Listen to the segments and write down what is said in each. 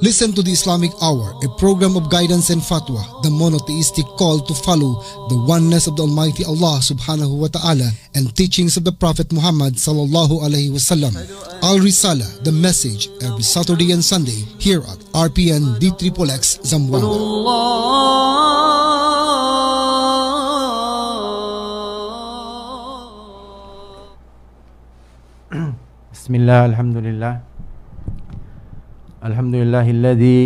Listen to the Islamic Hour, a program of guidance and fatwa, the monotheistic call to follow the oneness of the Almighty Allah subhanahu wa ta'ala and teachings of the Prophet Muhammad sallallahu alaihi wasallam. Al Risala, the message, every Saturday and Sunday here at RPN D3Polex Zamboanga. Bismillah, Alhamdulillah. الحمد لله الذي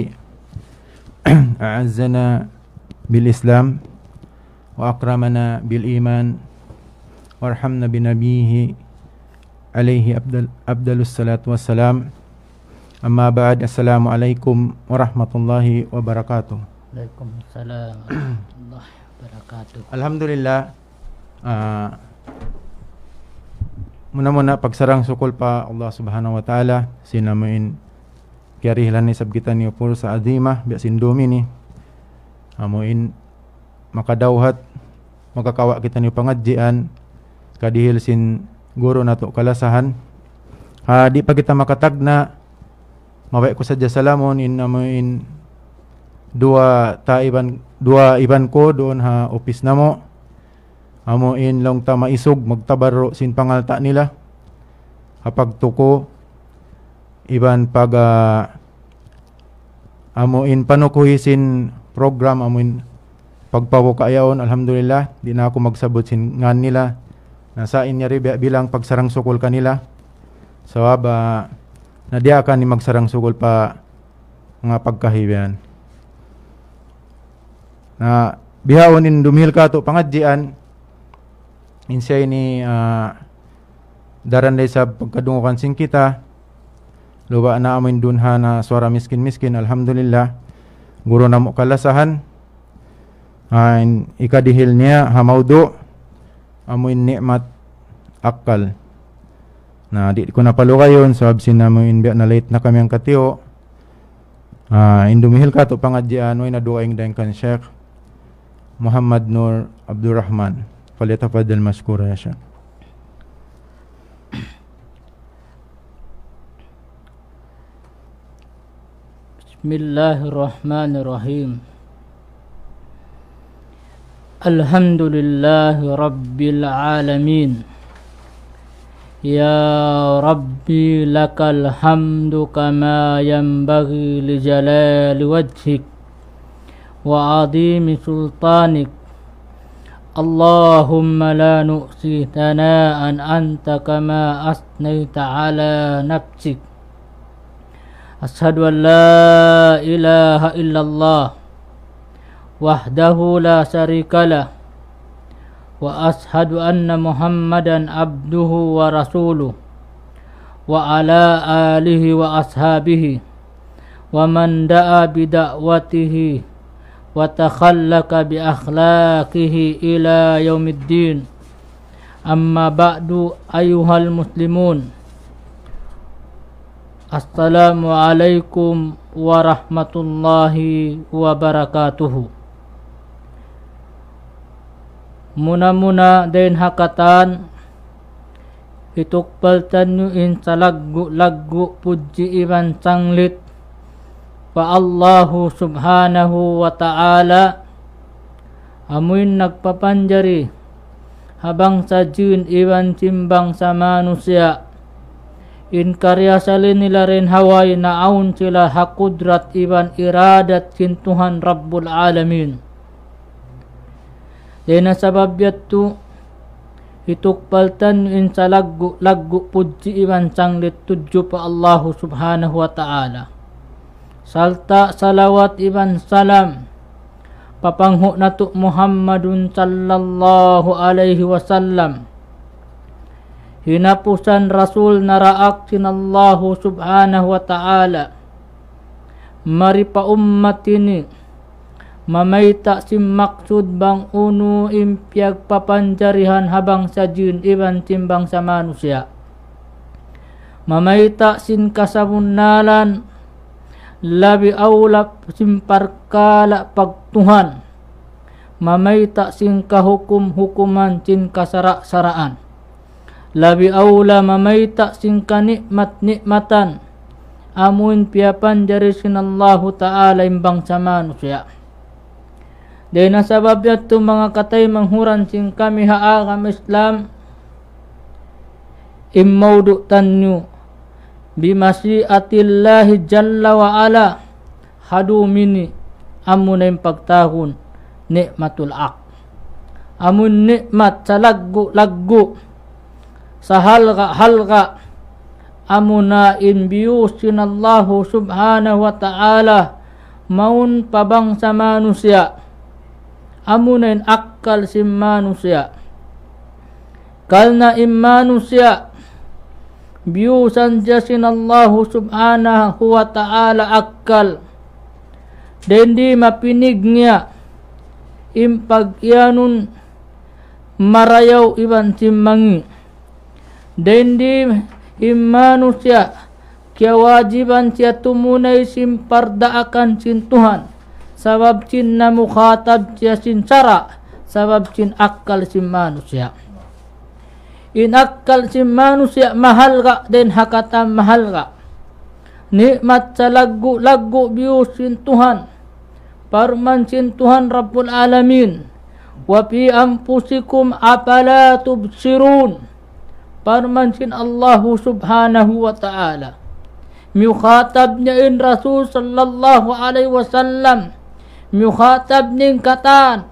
أعزنا بالإسلام وأكرمنا بالإيمان وارحمنا بنبيه عليه أبدل, أبدل الصلاة والسلام أما بعد السلام عليكم ورحمة الله وبركاته عليكم السلام الله وبركاته الحمد لله muna آه، muna pagsarang sukul pa Allah subhanahu wa ta'ala sinamuin Kari hilani sabgitan ni po sa adhima, biasin domini. Amuin, makadawhat, magkakawa kita ni pangadjian, kadihil sin guro na to kalasahan. Ha, di pa kita makatag na, mabay ko sa jasalamon, in amuin, dua ta iban dua iban ko doon ha opis namo Amuin in long ta maisog magtabaro sin pangalta nila hapag tuko iban pag uh, amuin panukuhisin program amuin pagpawo kayaon alhamdulillah di na ako magsabot sin ngan nila nasa inya ribi bilang pagsarang sukol kanila so aba ah, na di ka ni magsarang sukol pa mga pagkahibian na bihaon in dumihil ka to pangadjian insay ni uh, ah, daran sa pagkadungukan sing kita luba na amin dunha na suara miskin-miskin alhamdulillah Guru na mo kalasahan and ikadihil niya hamaudo amoy nikmat akal na di ko napaluka yun so absin na mo inbiya na late na kami ang katiyo uh, ah, indumihil ka to pangadyan way nadukaing dahing kan Muhammad Nur Abdurrahman falita fadal maskura ya Sheikh بسم الله الرحمن الرحيم الحمد لله رب العالمين يا ربي لك الحمد كما ينبغي لجلال وجهك وعظيم سلطانك اللهم لا نؤتي ثناء أنت كما أثنيت على نفسك Ashadu an la illallah Wahdahu la syarikala Wa ashadu anna muhammadan abduhu wa rasuluh Wa ala alihi wa ashabihi Wa man da'a Wa takhallaka bi akhlaqihi ila yaumiddin Amma ba'du ayuhal muslimun Assalamualaikum warahmatullahi wabarakatuh Muna-muna den hakatan Itukpaltan nyo in sa laggo puji iman sanglit Pa Allahu subhanahu wa ta'ala Amuin nagpapanjari Habang sajun jin iwan timbang sa manusia in karya nila rin hawai na aun sila hakudrat iban iradat Tuhan Rabbul Alamin. Dena sabab yattu hituk in sa laggu, laggu pudji iban sang litudyo pa Allah subhanahu wa ta'ala. Salta salawat iban salam papanghu natuk Muhammadun sallallahu alaihi wasallam hinapusan Rasul naraak sinallahu subhanahu wa ta'ala mari pa ummat ini mamay sim maksud bang unu impiag papanjarihan habang sajin iban timbang sa manusia mamay kasabun kasamunalan labi awlap simparkala pagtuhan mamay sin kahukum hukuman cin kasara saraan Labi awla mamai tak singka nikmat nikmatan. Amun piapan jari sinallahu ta'ala imbang sama manusia. Dena sabab yatu mga katay manghuran sing kami haagam Islam. Immaudu tanyu. Bimasi atillahi jalla wa ala. Hadumini. Amun ayin pagtahun. Nikmatul ak. Amun nikmat sa laggu laggu. sa halqa halga amuna imbiusin sinallahu subhanahu wa ta'ala maun pabang sa manusia amuna in akal si manusia kalna im manusia biusan jasin sinallahu subhanahu wa ta'ala akal dendi mapinig niya impagyanun marayaw iban simangi dendi imanusia manusia kewajiban sia tumunai sim parda akan sin Tuhan sabab cin namu khatab sia sin cara sabab cin akal sim manusia in akal sim manusia mahal ga den hakata mahal ga nikmat sa lagu lagu sin Tuhan parman sin Tuhan Rabbul Alamin wa fi anfusikum apala tubsirun parmansin Allahu subhanahu wa ta'ala Mukhatab niyain Rasul sallallahu alaihi wasallam Mukhatab katan.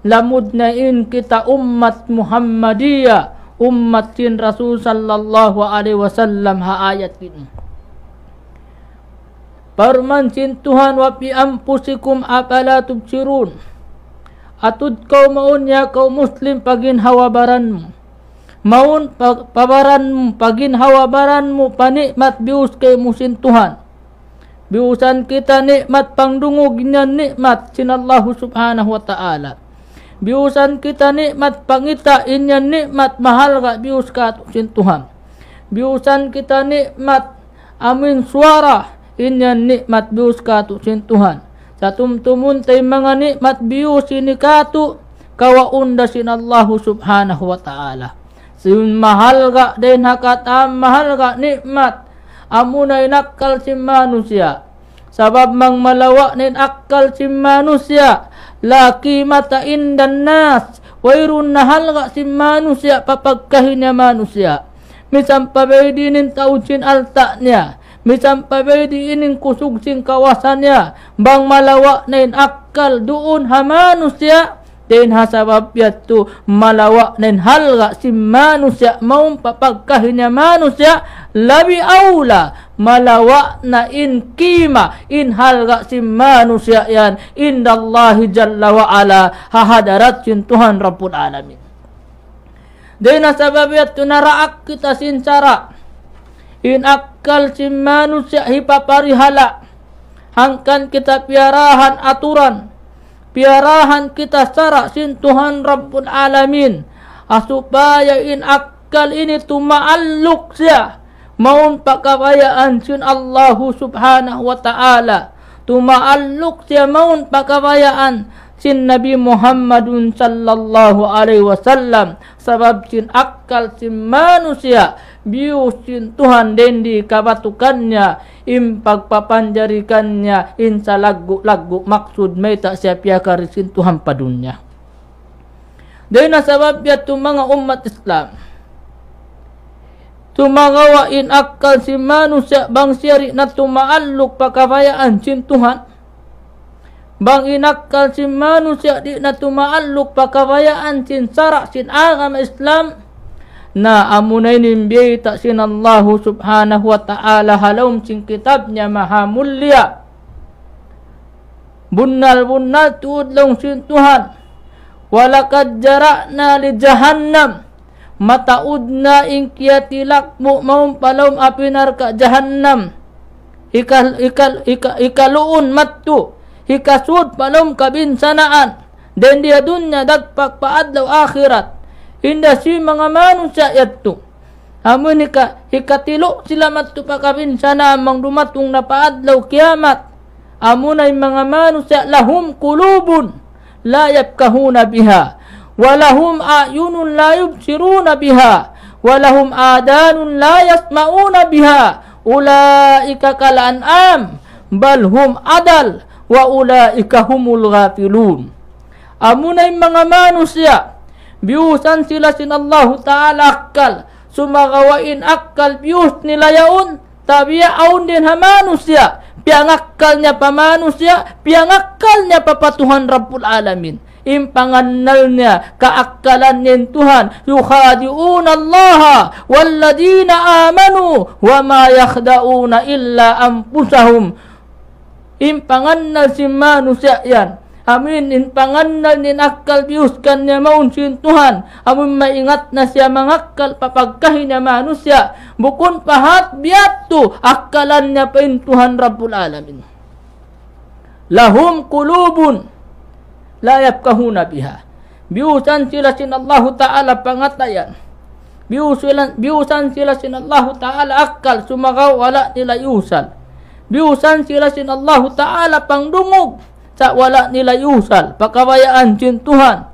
kataan in kita ummat Muhammadiyah Ummatin Rasul sallallahu alaihi wasallam ha ayat Parmansin Tuhan wa bi ampusikum apala tubsirun Atud kau maunya kau muslim pagin hawabaranmu maun pabaran pagin hawa baran baranmu panikmat bius ke musin Tuhan biusan kita nikmat pangdungu ginyan nikmat sinallahu subhanahu wa ta'ala biusan kita nikmat pangita inyan nikmat mahal ga bius ka sin Tuhan biusan kita nikmat amin suara inyan nikmat bius ka sin Tuhan tumun tay mga nikmat bius ini katu kawaunda Allah subhanahu wa ta'ala Sim mahal ga den hakata mahal ga nikmat. Amunai nakal sim manusia. Sabab mang malawak nin akal sim manusia. Laki mata indan nas. Wairun nahal ga sim manusia papagkahinya manusia. Misam pabedinin taucin altaknya. Misam pabedinin kusugsin kawasannya. Bang malawak nin akal duun ha manusia tin yatu malawa nen halga si manusia mau papakahinya manusia labi aula malawa na in kima in halga si manusia yan indallahi jalla wa ala hahadarat Tuhan Rabbul Alamin din hasababiyatu naraak kita cara in akal si manusia hipapari hala hangkan kita piarahan aturan piarahan kita secara sintuhan Rabbul Alamin Asupaya in akal ini tuma'alluk sia maun pakawayaan sin Allahu subhanahu wa ta'ala tuma'alluk sia maun pakawayaan sin Nabi Muhammadun sallallahu alaihi wasallam sebab sin akal sin manusia biusin Tuhan dendi kabatukannya impak papanjarikannya insa lagu lagu maksud mai tak siapa karisin Tuhan padunya dena sebab dia ya tu mga umat Islam Tumangawa in akal si manusia bang siari na tumaalluk pakafayaan cin Tuhan. Bang inakal si manusia di na tumaalluk pakafayaan cin sarak cin agama Islam. Islam. Na amunainin biayi taksin Allahu subhanahu wa ta'ala halaum sing kitabnya maha mulia. Bunnal bunnal tuud long sin Tuhan. Walakad jarakna li jahannam. Mata udna ingkiyati lakmu maum palaum api narka jahannam. Ikal, ikal, ikal, ikaluun matu. Ikasud palaum kabin sanaan. Dan dia dunia dat pak paadlaw akhirat. Hindasi mga manusya yatto. Hamunika hikatilo sila matupakabin sana amang dumatong napaadlaw kiamat. Amunay mga manusya lahum kulubun la yabkahuna biha. Walahum ayunun la yubsiruna biha. Walahum adanun la yasmauna biha. Ulaika kalan'am balhum adal wa ulaika humul ghafilun. Amunay mga manusya biusan sila sin Allah Ta'ala akal sumagawain akal bius nila yaun tapi ya aun din ha manusia piang akalnya pa manusia piang akalnya pa pa Tuhan Rabbul Alamin impangannalnya kaakalan yang Tuhan yukhadi'un Allah walladina amanu wa ma yakhda'una illa ampusahum impangannal si manusia yan Amin in panganan ni akal Diyos kanya Tuhan. Amin maingat na siya mangakal papagkahin na manusya. Bukon pahat biyatto akalan niya Tuhan Rabbul Alamin. Lahum kulubun la yafkahuna biha. Biusan sila sin Allah Ta'ala pangatayan. Biusan, biusan sila sin Allah Ta'ala akal sumagaw wala nila yusal. Biusan sila sin Allah Ta'ala pangdungog cak wala nilai usal pakawayaan cin Tuhan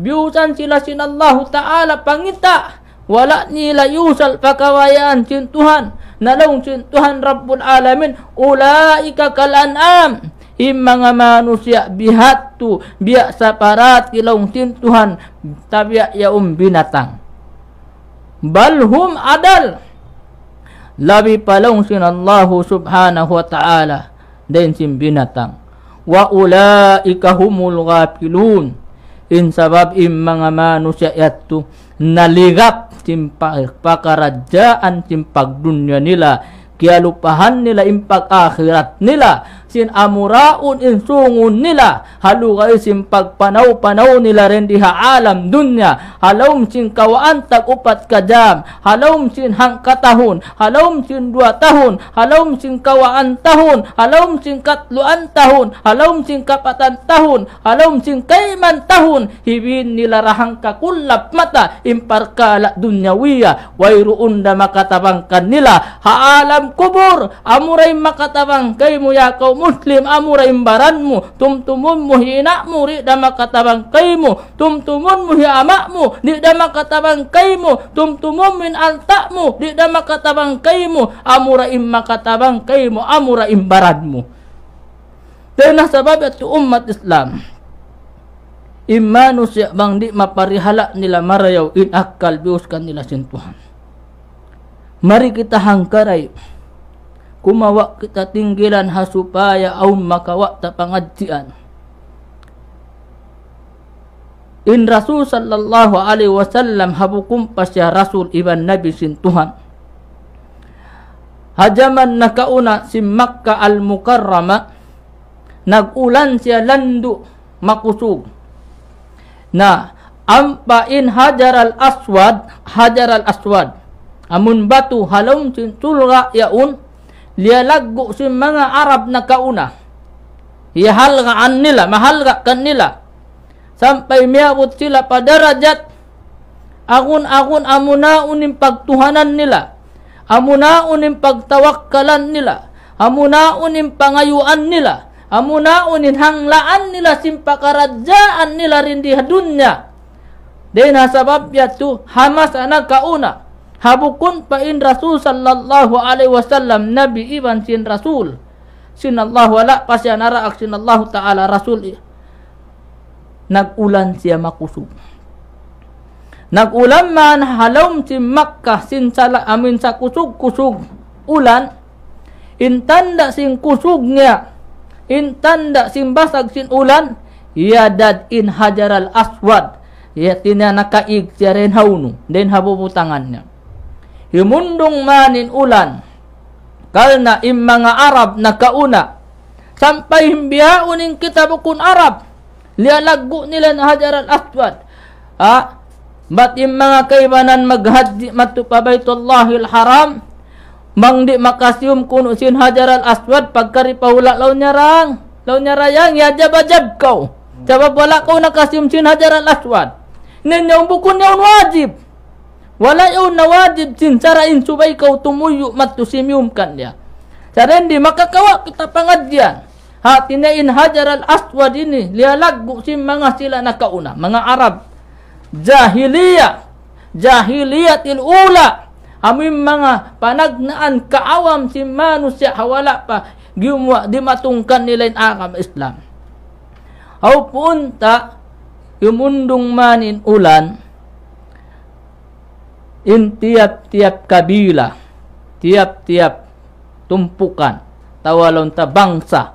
biusan sila sinallahu ta'ala pangita wala nilai usal pakawayaan cin Tuhan nalong cin Tuhan Rabbul Alamin ulaika kalanam Imang manusia bihat tu biak separat kilong tin Tuhan tabiak ya um binatang. Balhum adal labi palong sin Allah Subhanahu wa taala dan sin binatang. wa ulaika humul ghafilun in sabab im mga manusya yattu naligap timpak pakarajaan timpak dunya nila kaya nila impak akhirat nila sin amuraon insungon nila halu kayo sin pagpanaw-panaw nila rin diha alam dunya halom sin kawaan tag upat kadam halom sin hangkatahon halom sin dua tahun halom sin kawaan tahun halom sin katluan tahon halom sin kapatan tahun halom sin kaiman tahun hibin nila rahang kakulap mata imparkala dunyawiya wayroon na makatabang nila haalam kubur amuray makatabang kay muyakaw mo muslim amura imbaranmu tumtumun muhina muri dama kata bangkaimu tumtumun amakmu di dama kata bangkaimu tumtumun min altakmu di dama kata bangkaimu amura imma kata bangkaimu amura imbaranmu dan sebab itu umat Islam Imanus ya bang di halak nila marayau in akal biuskan nila sintuhan. Mari kita hangkarai kumawa kita tinggilan hasupaya au makawa pangajian. In Rasul sallallahu alaihi wasallam habukum pasya Rasul iban Nabi sin Tuhan. Hajaman nakauna sim makka al Mukarrama nagulan siya landu makusug. Na in hajar al aswad hajar al aswad. Amun batu halum sin tulga yaun lagu si mga Arab na kauna ihalgaan nila kan nila. sampai miabot sila pada rajat. agun-agun unim yung pagtuhanan nila amunaon yung pagtawakkalan nila amuna yung pangayuan nila amuna yung hanglaan nila simpakarajaan nila rin di dunya din sabab yatu hamas anak kauna habukun pa in rasul sallallahu alaihi wasallam nabi iban sin rasul sinallahu ala pasyanara aksinallahu ta'ala rasul nagulan siya makusub nagulan man halom si makkah sin sala amin sa kusuk kusug ulan intanda sin kusuknya intanda sin basag sin ulan yadad in hajar al aswad yatina nakaig siya rin haunu den habu putangannya Himundung manin ulan. Kalna im mga Arab nakauna. Sampai uning kita bukun Arab. lagu nila na hajar al-aswad. Ah, Ba't im mga kaibanan to Allahil haram? Mang di makasium kuno sin hajar al-aswad pagkari paula law nyarang. Law nyarayang ya jabajab kau. Jabab wala kau nakasium sin hajar al-aswad. Ninyong bukun yang wajib. Walau nawajib jin cara in kau tumuyuk matu simiumkan dia. Carain di maka kawa kita pengajian. Hatina in hajar al aswad ini lialag buksim manga sila nakauna manga Arab jahiliyah til ula amin manga panagnaan kaawam si manusia hawala pa gimwa dimatungkan nilai agam Islam. Haupun tak yumundung manin ulan in tiap-tiap kabilah, tiap-tiap tumpukan, tawalon ta bangsa,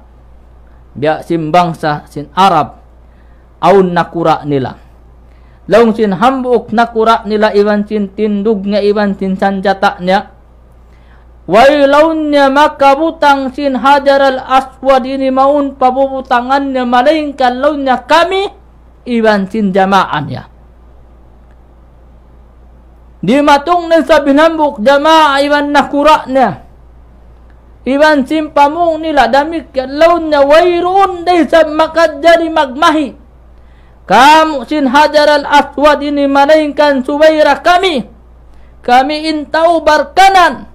biak sin bangsa, sin Arab, aun nakura nila. Laung sin hambuk nakura nila iwan sin tindugnya iwan sin sanjataknya, launnya maka butang sin hajar al aswad ini maun pabubutangannya malingkan launnya kami iwan sin jamaannya. di matung ni sabi nambuk jama'a iwan nakura'na iwan simpamung nila damik laun na wairun dahi sab makadjari magmahi kamu sin hajar al aswad ini malaikan suwaira kami kami intau barkanan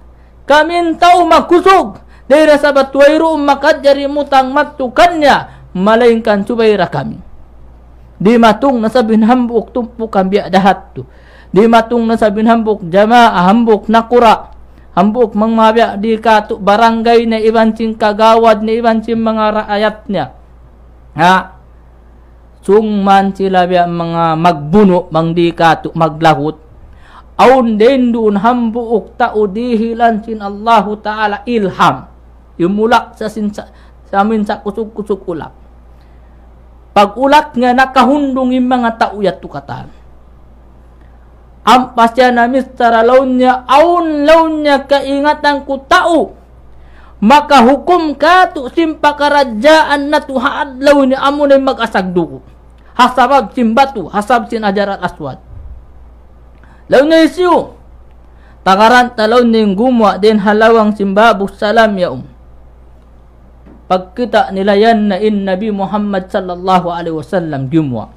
kami intau makusug dahi rasabat wairun makadjari mutang matukannya malaikan suwaira kami di matung na sabi nambuk tumpukan biak dahat tu di matung na nasabin hambuk jamaa hambuk nakura hambuk mangmabya di ka barangay na ibancing kagawad na ibancing mga raayat niya ha sungman sila biya mga magbuno mang di ka maglahut aun din doon hambuok tao dihilan sin Allahu Ta'ala ilham. Yung mulak sa, sin, sa, sa amin sa kusog-kusog ulak. Pag ulak nga nakahundong yung mga tao yat tukatan. Am pasti nami secara launnya aun launnya keingatan ku tahu. Maka hukum katu simpa kerajaan na tuhaad launnya amun yang makasagdu ku. Hasabab simbatu, hasab sin ajarat aswad. Launnya isyu. Takaran talau ning gumwa din halawang simbabu salam ya um. Pagkita nilayan na in Nabi Muhammad sallallahu alaihi wasallam gumwa.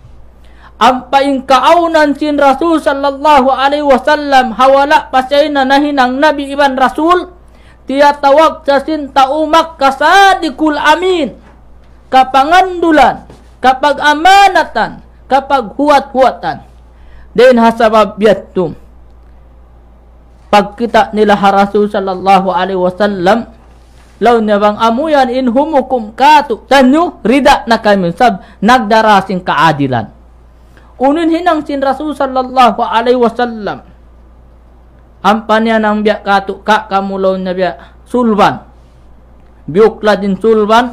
ang paingkaunan sin Rasul sallallahu alaihi wasallam hawala pasay na nahinang Nabi Iban Rasul tiyatawag sa sin taumak kasadikul amin kapangandulan kapag amanatan kapag huwat-huwatan din hasabab yatum pagkita nila Rasul sallallahu alaihi wasallam law na bang amuyan in humukum katu tanyo rida na kami sab nagdarasing kaadilan Unun hinang sin Rasul sallallahu alaihi wasallam. Ampanya nang biak katuk kak kamulaw na biak sulban. Biukla din sulban.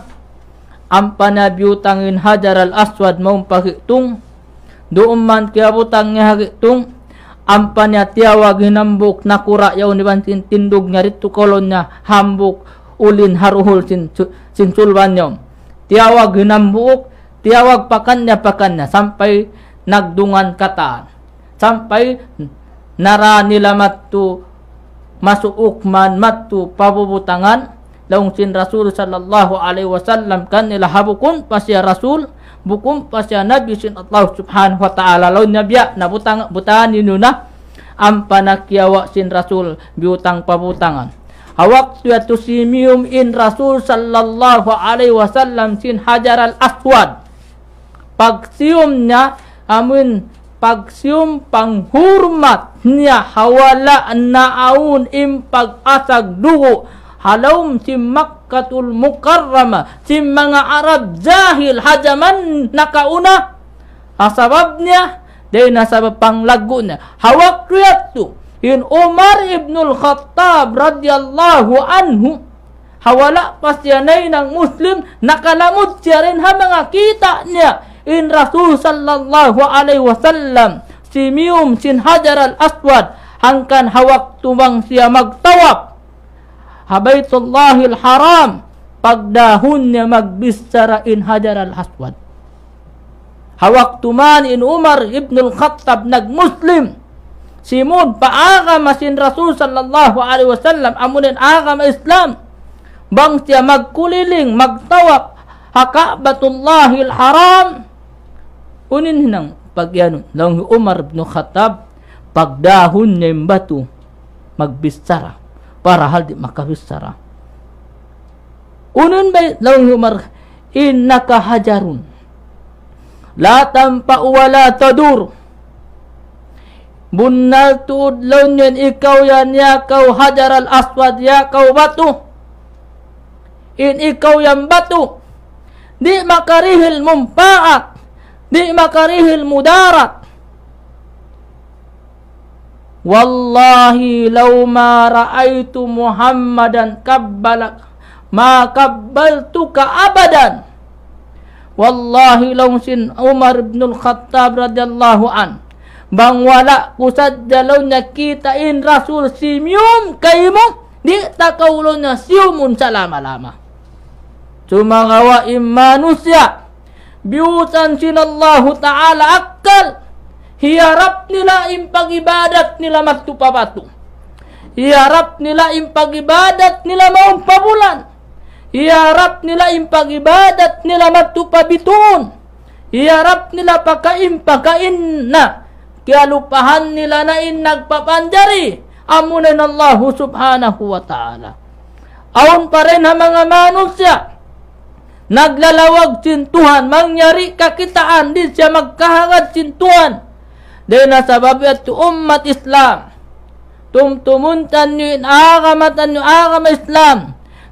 Ampanya biutangin hajar al aswad maung pakitung. Doon man kaya butang niya hakitung. Ampanya tiyawag hinambuk nakura yaw ni bantin tindog niya rito kolon niya hambuk ulin haruhul sin, sin sulban niya. Tiyawag hinambuk. Tiyawag pakan niya pakan niya sampai nagdungan kataan. Sampai nara nila matu ukman matu pabubutangan laungsin Rasul sallallahu alaihi wasallam kan nila habukun pasya Rasul bukum pasya Nabi sin Allah subhanahu wa ta'ala laun nabiya na butang butaan nah, ampana kiawak sin Rasul biutang pabutangan awak tuatu simium in Rasul sallallahu alaihi wasallam sin hajar al aswad niya amun pagsyum panghurmat niya hawala naawon im pagasag dugo halawm si Makkatul Mukarrama si mga Arab jahil hajaman nakauna asabab niya dahil nasa panglago na hawak riyatu in Umar ibn al-Khattab radiyallahu anhu hawala pa siya ng Muslim nakalamod siya rin ha mga kita niya in Rasul sallallahu alaihi wasallam si Mium sin Hajar al-Aswad hangkan hawak tumang siya magtawak Habaitullahil Haram pagdahun niya magbistara in Hajar al-Aswad hawak tuman in Umar ibn al-Khattab nagmuslim simud paagama sin Rasul sallallahu alaihi wasallam amunin agama Islam bang siya magkuliling magtawak hakabatullahil haram Unin hinang pagyan lang Umar ibn Khattab pagdahon niya yung bato magbistara para haldi makabistara. Unun ba lang Umar innaka hajarun la tampa wala tadur Bunal tuod laon yan, ikaw yan, yakaw hajar al aswad, yakaw bato. In ikaw yan bato. Di makarihil mong di karihil mudarat. Wallahi law ma ra'aitu Muhammadan kabbalak ma kabbaltuka abadan. Wallahi law sin Umar bin Khattab radhiyallahu an. Bang wala kusadda law in Rasul simyum kaimu di takaulunya siumun salama lama. Cuma gawa manusia biutan sinallahu ta'ala akal hiarap nila impagibadat nila magtupapato hiarap nila impagibadat nila maumpabulan hiarap nila impagibadat nila magtupabituon hiarap nila pakain pakain na kaya nila na in nagpapanjari amunan allahu subhanahu wa ta'ala aun pa rin ha mga manusya Naglalawag cintuhan, mangyari kakitaan di siya magkahangad cintuhan. Dahil sabab at ummat Islam. Tumtumuntan nyo in agamatan nyo agam Islam.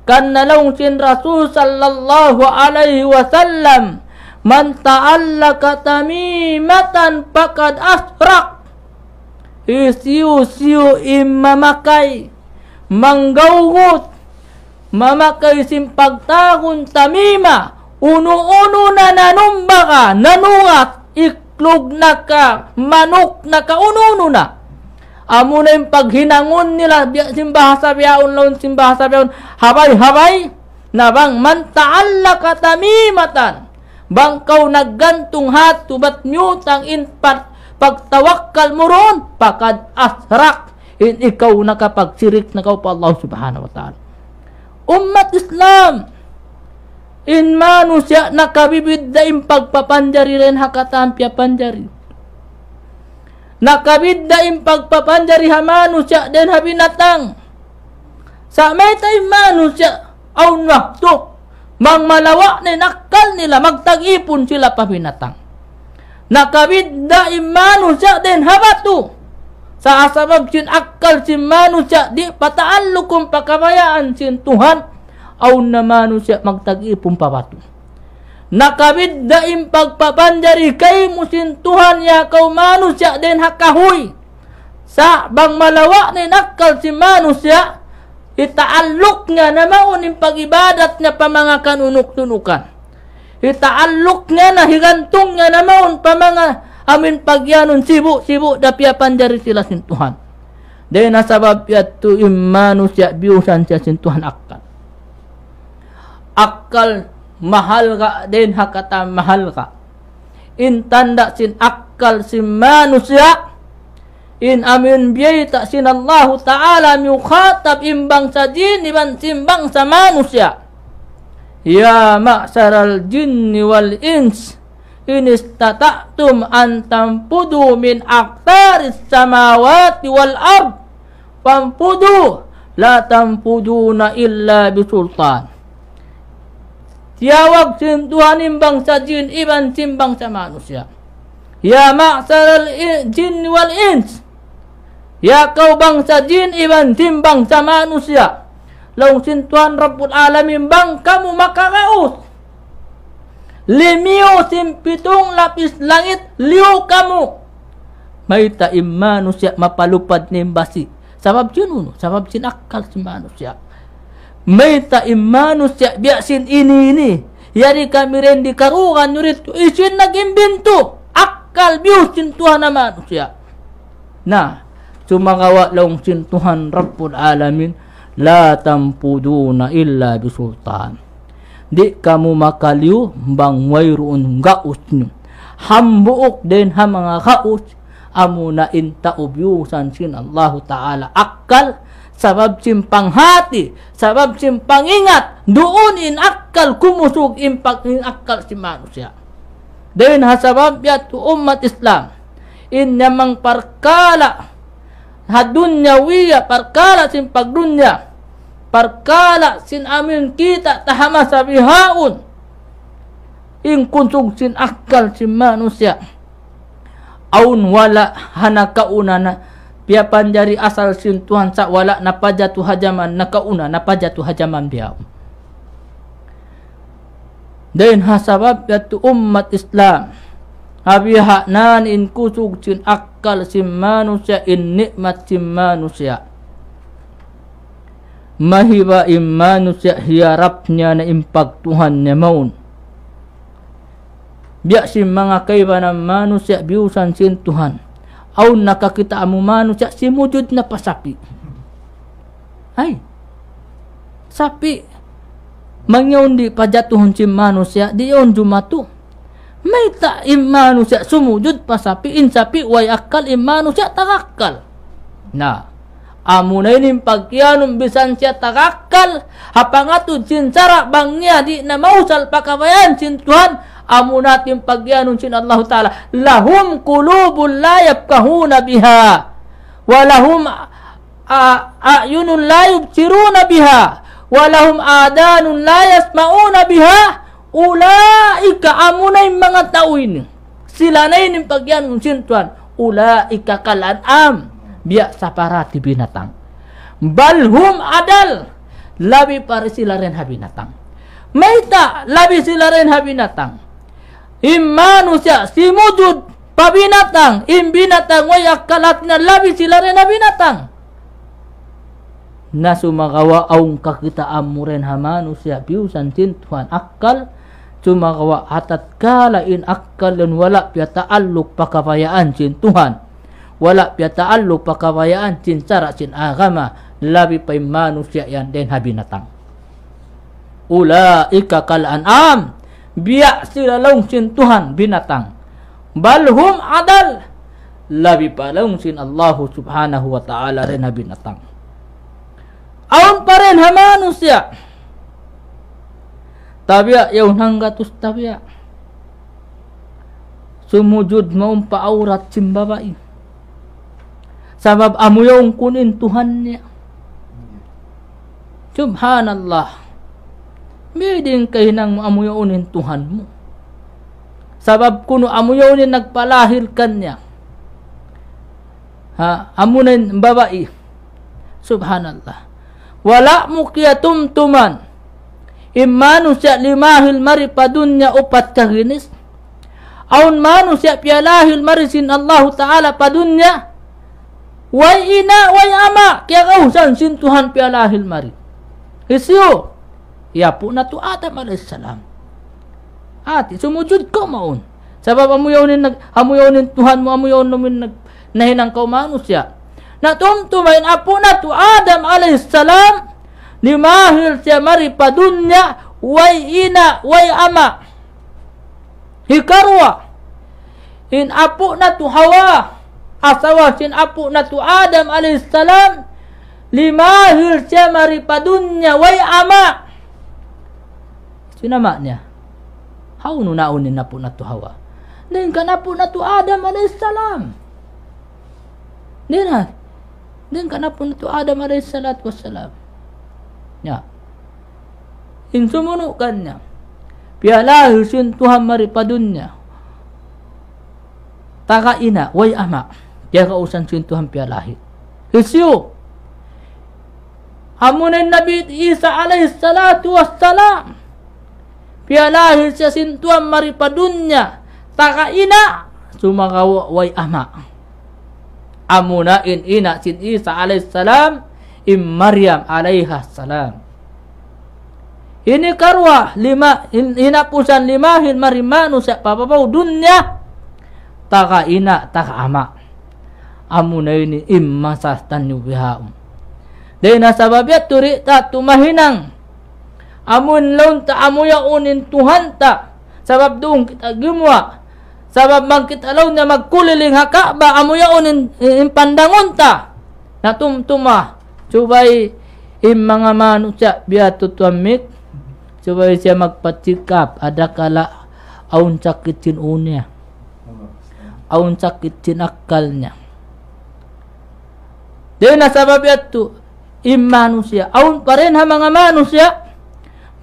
Kan nalong sin Rasul sallallahu alaihi wasallam. Man ta'alla katamimatan pakad asrak. Isiu-siu imamakai. Manggawgot Mama kayo simpagtagon tamima, uno-uno na nanumba ka, nanungat, iklog na ka, manok na ka, uno-uno na. Amo na yung paghinangon nila, simbaha sa biyaon laon, simbaha sa biyaon, habay-habay, na bang mantaala ka tamimatan, bangkaw naggantong hato, ba't mutang inpat, pagtawakkal mo ron, pakad asrak, in ikaw nakapagsirik na ka pa Allah subhanahu wa ta'ala umat Islam, in manusya nakabibid daim pagpapanjari ren hakatan pia panjari. Nakabid daim pagpapanjari ha manusya den ha binatang. Sa may tayo manusya, aw nakto, mang malawa ni nakal nila, magtag-ipon sila pa binatang. Nakabid manusia manusya den habato sa asabab sin akal sin manusya di pataalo kung pakamayaan sin Tuhan aw na manusya magtag-ipong papato. Nakabid daim pagpapanjari kay mo sin Tuhan ya kaw manusya den hakahoy. Sa bang malawa ni nakal si manusya itaalok nga na maunin pagibadat nga pa mga kanunok-tunukan. Itaalok nga na higantong nga na maun pa mga amin pagianun sibuk sibuk apa dari silasin Tuhan dena sabab yaitu imanusia biusan siasin Tuhan akal akal mahal ka den hakata mahal ka in tanda sin akal si manusia in amin biay tak sin Allah Ta'ala miukhatab imbang sa jin iban simbang sa manusia ya ma'saral jinni wal ins inistata'tum antam pudu min aktaris samawati wal ard fampudu la tampuduna illa bisultan tiawag Tuhan imbang sa jin iban tim sa manusia ya ma'sar al jin wal ins ya kau bangsa jin iban tim sa manusia laung sin Tuhan Rabbul Alamin bang kamu maka raus Limiu simpitung lapis langit liu kamu. Maita imma manusia mapalupad ni basi. Sabab jin uno, sabab jin akal si manusia. Maita imma manusia biasin ini ini. Yari kami rendi karungan nyurit isin naging bintu. Akal biusin Tuhan na manusia. Nah, sumagawa lang sin Tuhan Rabbul Alamin la tampuduna illa bisultan. di kamu makaliu bang wayroon gaus nyo. Hambuok din ha mga kaus, amo na inta sin Allahu Ta'ala akal, sabab simpang hati, sabab simpang ingat, doon in akal kumusog impak in akal si manusia. Dayon ha sabab yat ummat Islam, in namang parkala, hadunyawiya parkala simpag dunya, parkala sin amin kita tahamasa bihaun in kuntung sin akal sin manusia aun wala hanaka unana pia panjari asal sin tuhan sa wala napaja tu hajaman nakauna napaja tu hajaman biau dan hasabab ya tu umat islam habiha nan in kuntung sin akal sin manusia in nikmat sin manusia mahiba immanus ya hiarapnya na impact Tuhan na maun biak si mga kaiba na manusia biusan sintuhan. Tuhan aw nakakita amu manusia simujud na pasapi ay sapi di pajatuhon si manusia diyon jumatu may ta manusia sumujud pasapi insapi way akal manusia takakal Nah. Amunainim pagkianum bisan siya takakal hapangatud sin cara bangya di na mausal pakabayan sin Tuhan amunatim pagkianum sin Allah Ta'ala lahum kulubul layab kahuna biha walahum a'yunun layub siruna biha walahum adanun layas mauna biha ulaika amunay mga tawin sila na yun yung pagyan ng sintuan ulaika kalanam biak di binatang. Balhum adal labi parisilarenha habinatang. Meita labi silaren habinatang. Im manusia si pabinatang. Im binatang wa yakalatna labi silaren habinatang. Nasu magawa aung kakita ha manusia biusan cintuan akal cuma kawa hatat kala in akal dan wala pia aluk pakapayaan cintuhan wala piataallu pakawayaan cin cara cin agama labi pai manusia yang den habinatang ika kal an'am biak silalong cin Tuhan binatang balhum adal labi palong sin Allah subhanahu wa ta'ala rena binatang aun paren ha manusia tabia yaun hanggatus tabia sumujud maumpa aurat cimbabai Sabab amuyong kunin Tuhan niya. Subhanallah. Medin kayo nang amuyaunin Tuhan mo. Sabab kuno amuyaunin nagpalahir kanya. Ha, amunin babae. Subhanallah. Wala mo kaya tumtuman. Immanu siya limahil mari padunya upat kaginis. Aun manu siya piyalahil mari sin Allah Ta'ala padunya. Way ina, way ama, kaya kausan sintuhan pia lahil mari. Hesiyo, yapo na to Adam alayhis salam. Ati, sumujud ko maun. Sabab amuyaw nin nag amuyaw Tuhan mo amuyaw namin nag nahinang ka manusya. Natumtumain apo na to Adam alayhis salam ni mahil siya mari padunya way ina way ama. Hikarwa in apo na to Hawa asawah sin apu natu Adam alaihissalam lima hilca maripadunnya wai ama cina maknya nu naunin napu natu hawa kan apu natu Adam alaihissalam dinat kan apu natu Adam alaihissalatu wassalam ya insumunukannya piala hilsun Tuhan maripadunnya taka ina wai ama Kaya kausan siya yung tuhan piyalahi. Isyo! Amunin Nabi Isa alayhi salatu wassalam. Piyalahi siya sin tuhan maripadunya. Taka ina. Sumakaway ama. Amunain ina sin Isa alayhi salam. Im Maryam alayhi salam. Ini karwa lima in, pusan lima hil marimanu sa papapaw dunya takah ina takah amak ini imma sastanu bihaum daina ya turi ta tumahinang amun laun amu ya unin tuhan ta sabab dung kita gemua sabab mang kita laun ya magkuliling Amu ya unin impandangun eh, ta natum tumah cubai imma nga manusia biatu tuamik cubai siya Ada adakala aun sakitin unia aun sakitin akalnya Dahil sabab yato, imanusya. Aun pa rin ha mga manusya,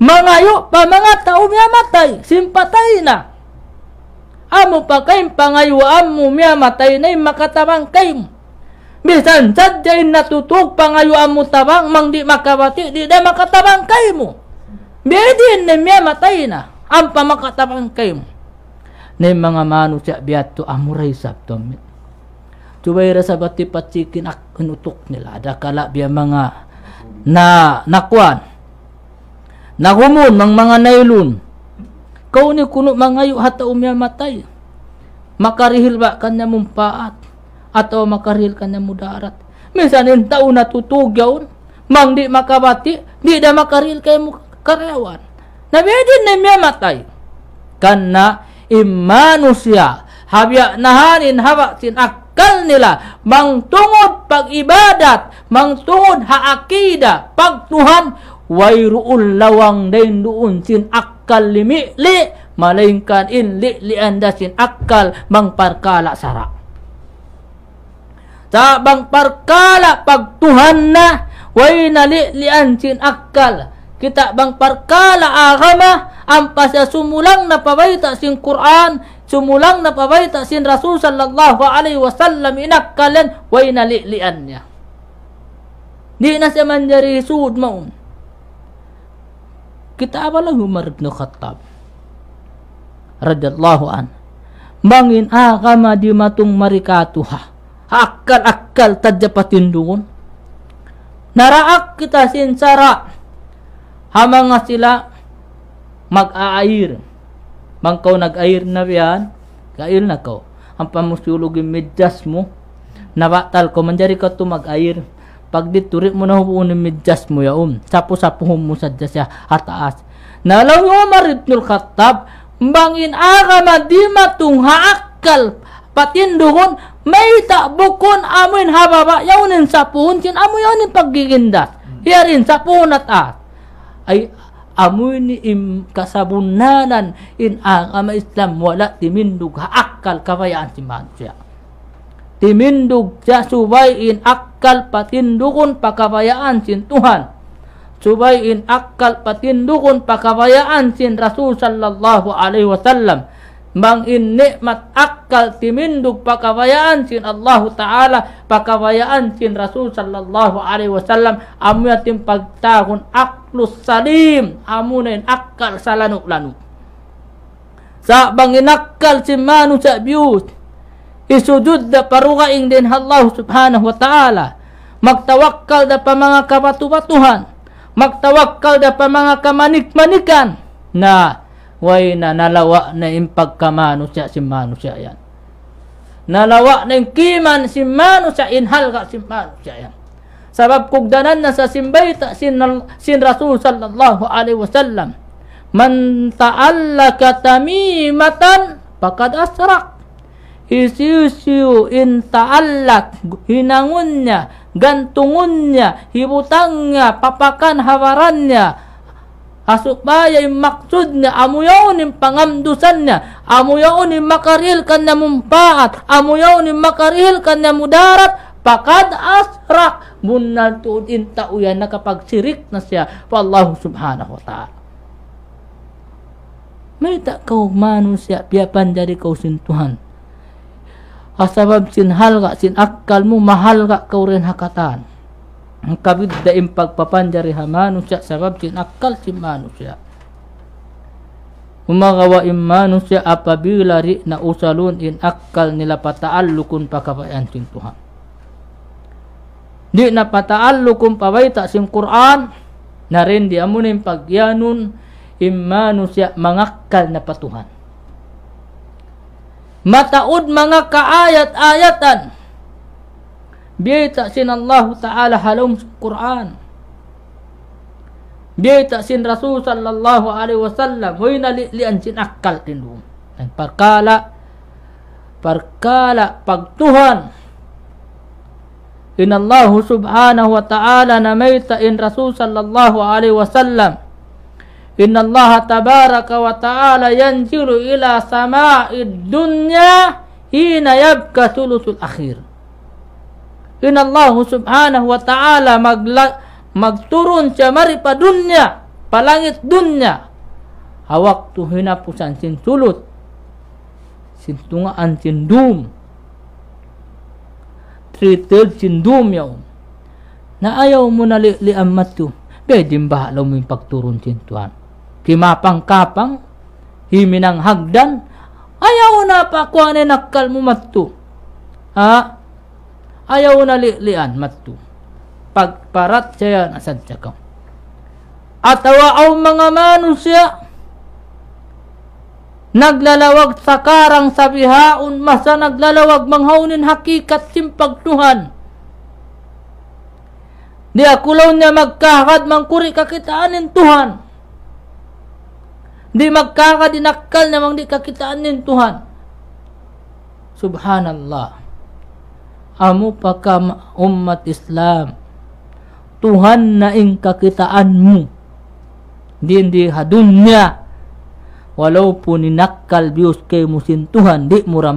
mangayo pa mga tao miya matay, simpatay na. Amo pa kayong pangayuan mo miya matay na makatamang kayong. Bisan sadyain natutog pangayuan mo tabang, mang di makabati, di na makatabang kayo mo. Bidin na miya matay na, ang pamakatabang kayo mo. Na mga manusya biyato amuray sabtomit rasa sabati pacikin ak utuk nila ada kala biya mga na nakwan nagumun mang mga nailun kau ni kuno mangayu hata umya matai makarihil ba kanya mumpaat atau makarihil kanya mudarat misalnya tau natutugyaw mang di makabati di da makarihil kay karyawan nabiyadin na miya matay karena imanusya habya nahanin tin ak tawakal nila, mangtungod pag-ibadat, mangtungod haakida, pagtuhan, wairuul lawang din doon sin akal limili, malingkan in li anda sin akal mangparkala sara. Sa bangparkala pagtuhan na, way nali lian sin akal, kita bang parkala agama ang pasasumulang ya na pabaita sing Quran cumulang na pabay sin Rasul sallallahu alaihi wasallam inak kalian wa inali'liannya. Di na siya man suud maun. Kita apa lang Umar ibn Khattab. Radiyallahu an. Bangin akama ah, di matung tuha Akal-akal tajapatin doon. Naraak kita sin sara. hamang sila mag-aair Mangkaw nag-ayir na yan, kail na ko. Ang pamusulog yung medyas mo, nabatal ko, manjari ka to mag-ayir. Pag dituri mo na hupunin medyas mo yaon, um. sapo-sapo mo sa siya hataas. Nalaw yung Umar ibn al-Khattab, bangin agama di matunghaakal, patindugon, may takbukon amin hababa, yaunin sa puhon, kin amo yaunin paggigindas. Hiyarin hmm. sa at as. Ay, amuni im kasabunanan in agama Islam wala timindug akal kawayaan si manusia timindug siya subayin akal patindukun pakawayaan sin Tuhan subayin akal patindukun pakawayaan sin Rasul sallallahu alaihi wasallam in nikmat akal timinduk pakawayaan sin Allah Ta'ala pakawayaan sin Rasul Sallallahu Alaihi Wasallam amuya pagtahun aklus salim amunin akal salanuk lanuk sa bangin akal si manu sa biyut isujud da paruga ing din Allah Subhanahu Wa Ta'ala magtawakkal da pa mga kapatupatuhan magtawakkal da pa mga kamanik-manikan na way na nalawak na impagkamano siya si siya yan. Nalawak na yung kiman si manusya inhal ka si siya yan. Sabab kugdanan na sa simbay ta sin, sin Rasul sallallahu alaihi wasallam. Man ta'allaka tamimatan pakad asrak. Isiusiu in ta'allak hinangunnya, gantungunnya, hibutangnya, papakan hawarannya, Asukbayay maksud na amuyaw ni pangamdusan na amuyaw ni makaril kan na mumpaat amuyaw ni makaril kan mudarat pakad asrak munna tuod inta uyan na kapag sirik na siya Allah subhanahu wa ta'ala may tak kau manusia siya dari kau sintuhan asabab sinhal ka sin akal mo mahal ka kau rin hakatan ang kabid daim pagpapanjari hamano siya sabab tinakal si mano siya umagawa imano siya apabila ri na usalon in akal nila pataallukon pakabayan sin Tuhan di na pataallukon pabayta sim Quran na rin di amunin pagyanon imano siya mangakal na patuhan mataod mga kaayat-ayatan Biar tak sin Allah Ta'ala halum Quran. Biar tak sin Rasul Sallallahu Alaihi Wasallam. Huina li'an sin akal tindum. Dan perkala perkala pagtuhan. Inna Allah subhanahu wa ta'ala namaita in Rasul sallallahu alaihi wasallam. Inna Allah tabaraka wa ta'ala yanjiru ila sama'id dunya hina yabka thuluthul akhir. kin Allah subhanahu wa ta'ala magla- magturun siya maripadunya palangit dunya hawak tu hinapusan sinsulot sintungaan sindum tritel sindum yaw na ayaw mo na liam matu gaydin bahalaw mo yung pagturun sintuan kimapang kapang himinang hagdan ayaw na pa kuwanin nakal mo matu ha ayaw na lian matto pagparat siya asad siya atawa aw mga manusya naglalawag sa karang sabihaon masa naglalawag manghaunin hakikat simpagtuhan di akulaw niya magkakad mangkuri kakitaanin Tuhan. Di magkakad inakal namang di kakitaanin Tuhan. Subhanallah. amupaka umat Islam Tuhan na ing kakitaanmu din di hadunya walaupun inakal bius ke musin Tuhan di mura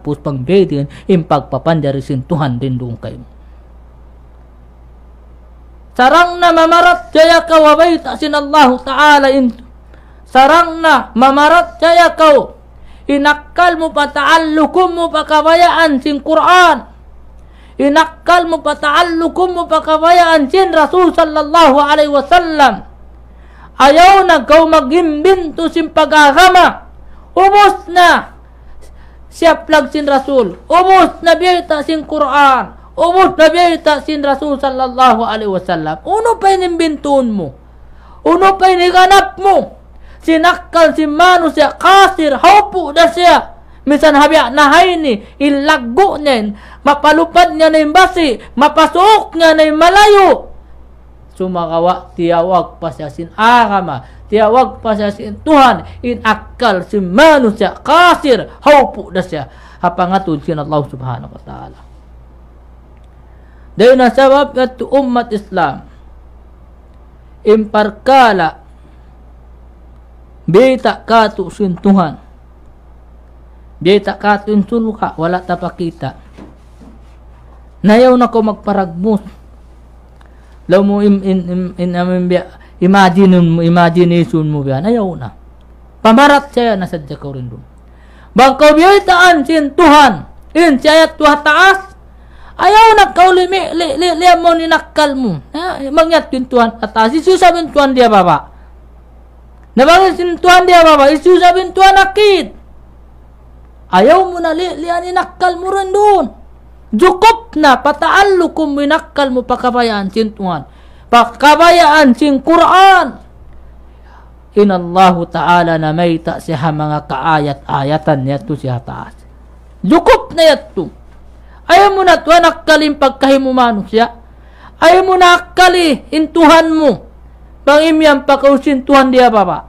pus pangbedin papan dari sin Tuhan din dung sarang na mamarat jaya kau wabay sin Allah Ta'ala in sarang na mamarat jaya kau inakal mu pataallukum mu pakabayaan sin Quran Inakkal mo pa taallukum mo pa sin Rasul sallallahu alaihi wasallam. Ayaw na kau magimbinto sin pag-agama. Ubos na siya plag sin Rasul. Ubos na biyata sin Quran. Ubos na biyata sin Rasul sallallahu alaihi wasallam. Uno pa inimbintuon mo. Uno pa iniganap mo. Sinakal si mano siya kasir. Haupo na siya. Misan habya na hayni. Ilago nen. mapalupad nga na basi, mapasok nga na malayo. Sumakawa, tiyawag pa siya sin arama, tiyawag pa siya sin Tuhan, inakal si manusia, kasir, haupo na siya. hapangatul sin Allah subhanahu wa ta'ala. Dahil na sabab na umat Islam, imparkala, beta katu sin Tuhan, beta katu sin sulka, wala tapakita, Nayaw na ko magparagmot. Law mo im, in, in, in, in, imagine mo, imagination mo ba? Nayaw na. Pamarat siya na sadya ko doon. Bangkaw biyoy taan sin Tuhan. In siya tuha taas. Ayaw na kau limi, li, li, li, mo ninakal mo. Mangyat yung Tuhan taas. Isu sabihin Tuhan dia baba. Nabangin sin Tuhan dia baba. Isu sabihin Tuhan akit. Ayaw mo na li, li, ninakal mo rin doon. Jukop na pataallukum minakkal mo pakabayaan sin Tuhan. Pakabayaan sin Quran. Inallahu ta'ala na may ta siya mga kaayat-ayatan niya to siya taas. Jukop na yato. Ayaw mo na to nakkalim pagkahimumano siya. Ayaw mo na akkali intuhan mo. Pangimyang pakausin Tuhan dia baba.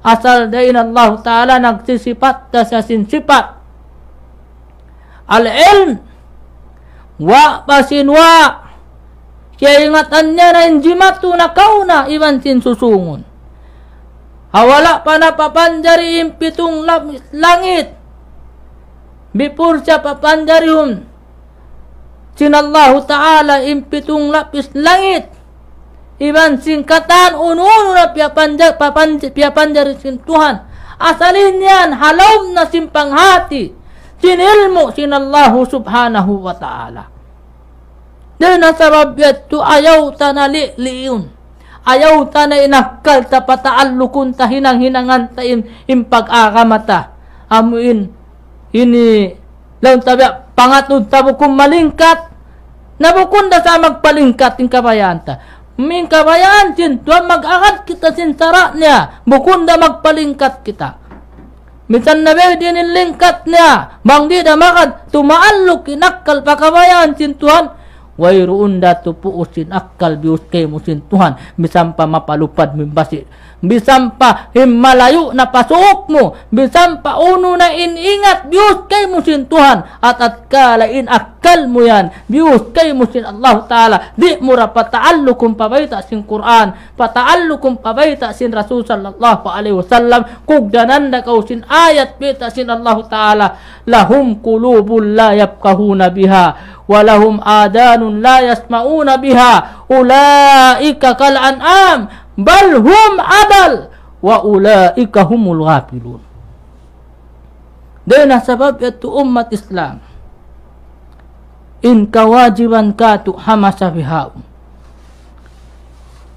Asal dahin Allah Ta'ala nagsisipat ta sa sinsipat al-ilm wa pasin wa kiaingatannya na Kau na kauna iwan sin susungun Panapapan panapapanjari impitung langit bipurca papanjarihum sinallahu ta'ala impitung lapis langit iwan singkatan ununu na piapanjar papanjar sin Tuhan asalin yan halaw na simpang hati Sinilmo sinallahu subhanahu wa ta'ala. Dahil nasa rabyat tu ayaw tanali liyon. Ayaw tanay inakkal ta pataallukun ta hinang-hinangan ta im, impag-akamata. Amuin, ini, lang tabi, pangatod tabo kung malingkat, nabukunda sa magpalingkat in kabayan ta. Min kabayan, tin, mag-agad kita sin sara niya, da magpalingkat kita. Mitannabe dinilingkat niya, bangdi damakat, tumaalluk inakkal pakabayan, cintuan, Wairuun datu puusin akal biuskay musin Tuhan. Bisan pa mapalupad mimbasit. Bisan pa himalayo na pasuok mo. Bisan pa uno na iningat biuskay musin Tuhan. At at kalain akal mo yan. Biuskay musin Allah Ta'ala. Di mo ra pataalo kung pabayta sin Quran. Pataalo kung pabayta sin Rasul Sallallahu Alaihi Wasallam. Kugdanan na kausin ayat bita sin Allah Ta'ala. Lahum kulubul la yapkahuna biha walahum adanun la yasma'una biha ulaika kal an'am bal hum adal wa ulaika humul ghafilun dengan sebab itu umat Islam in kawajiban tu hamasa bihaum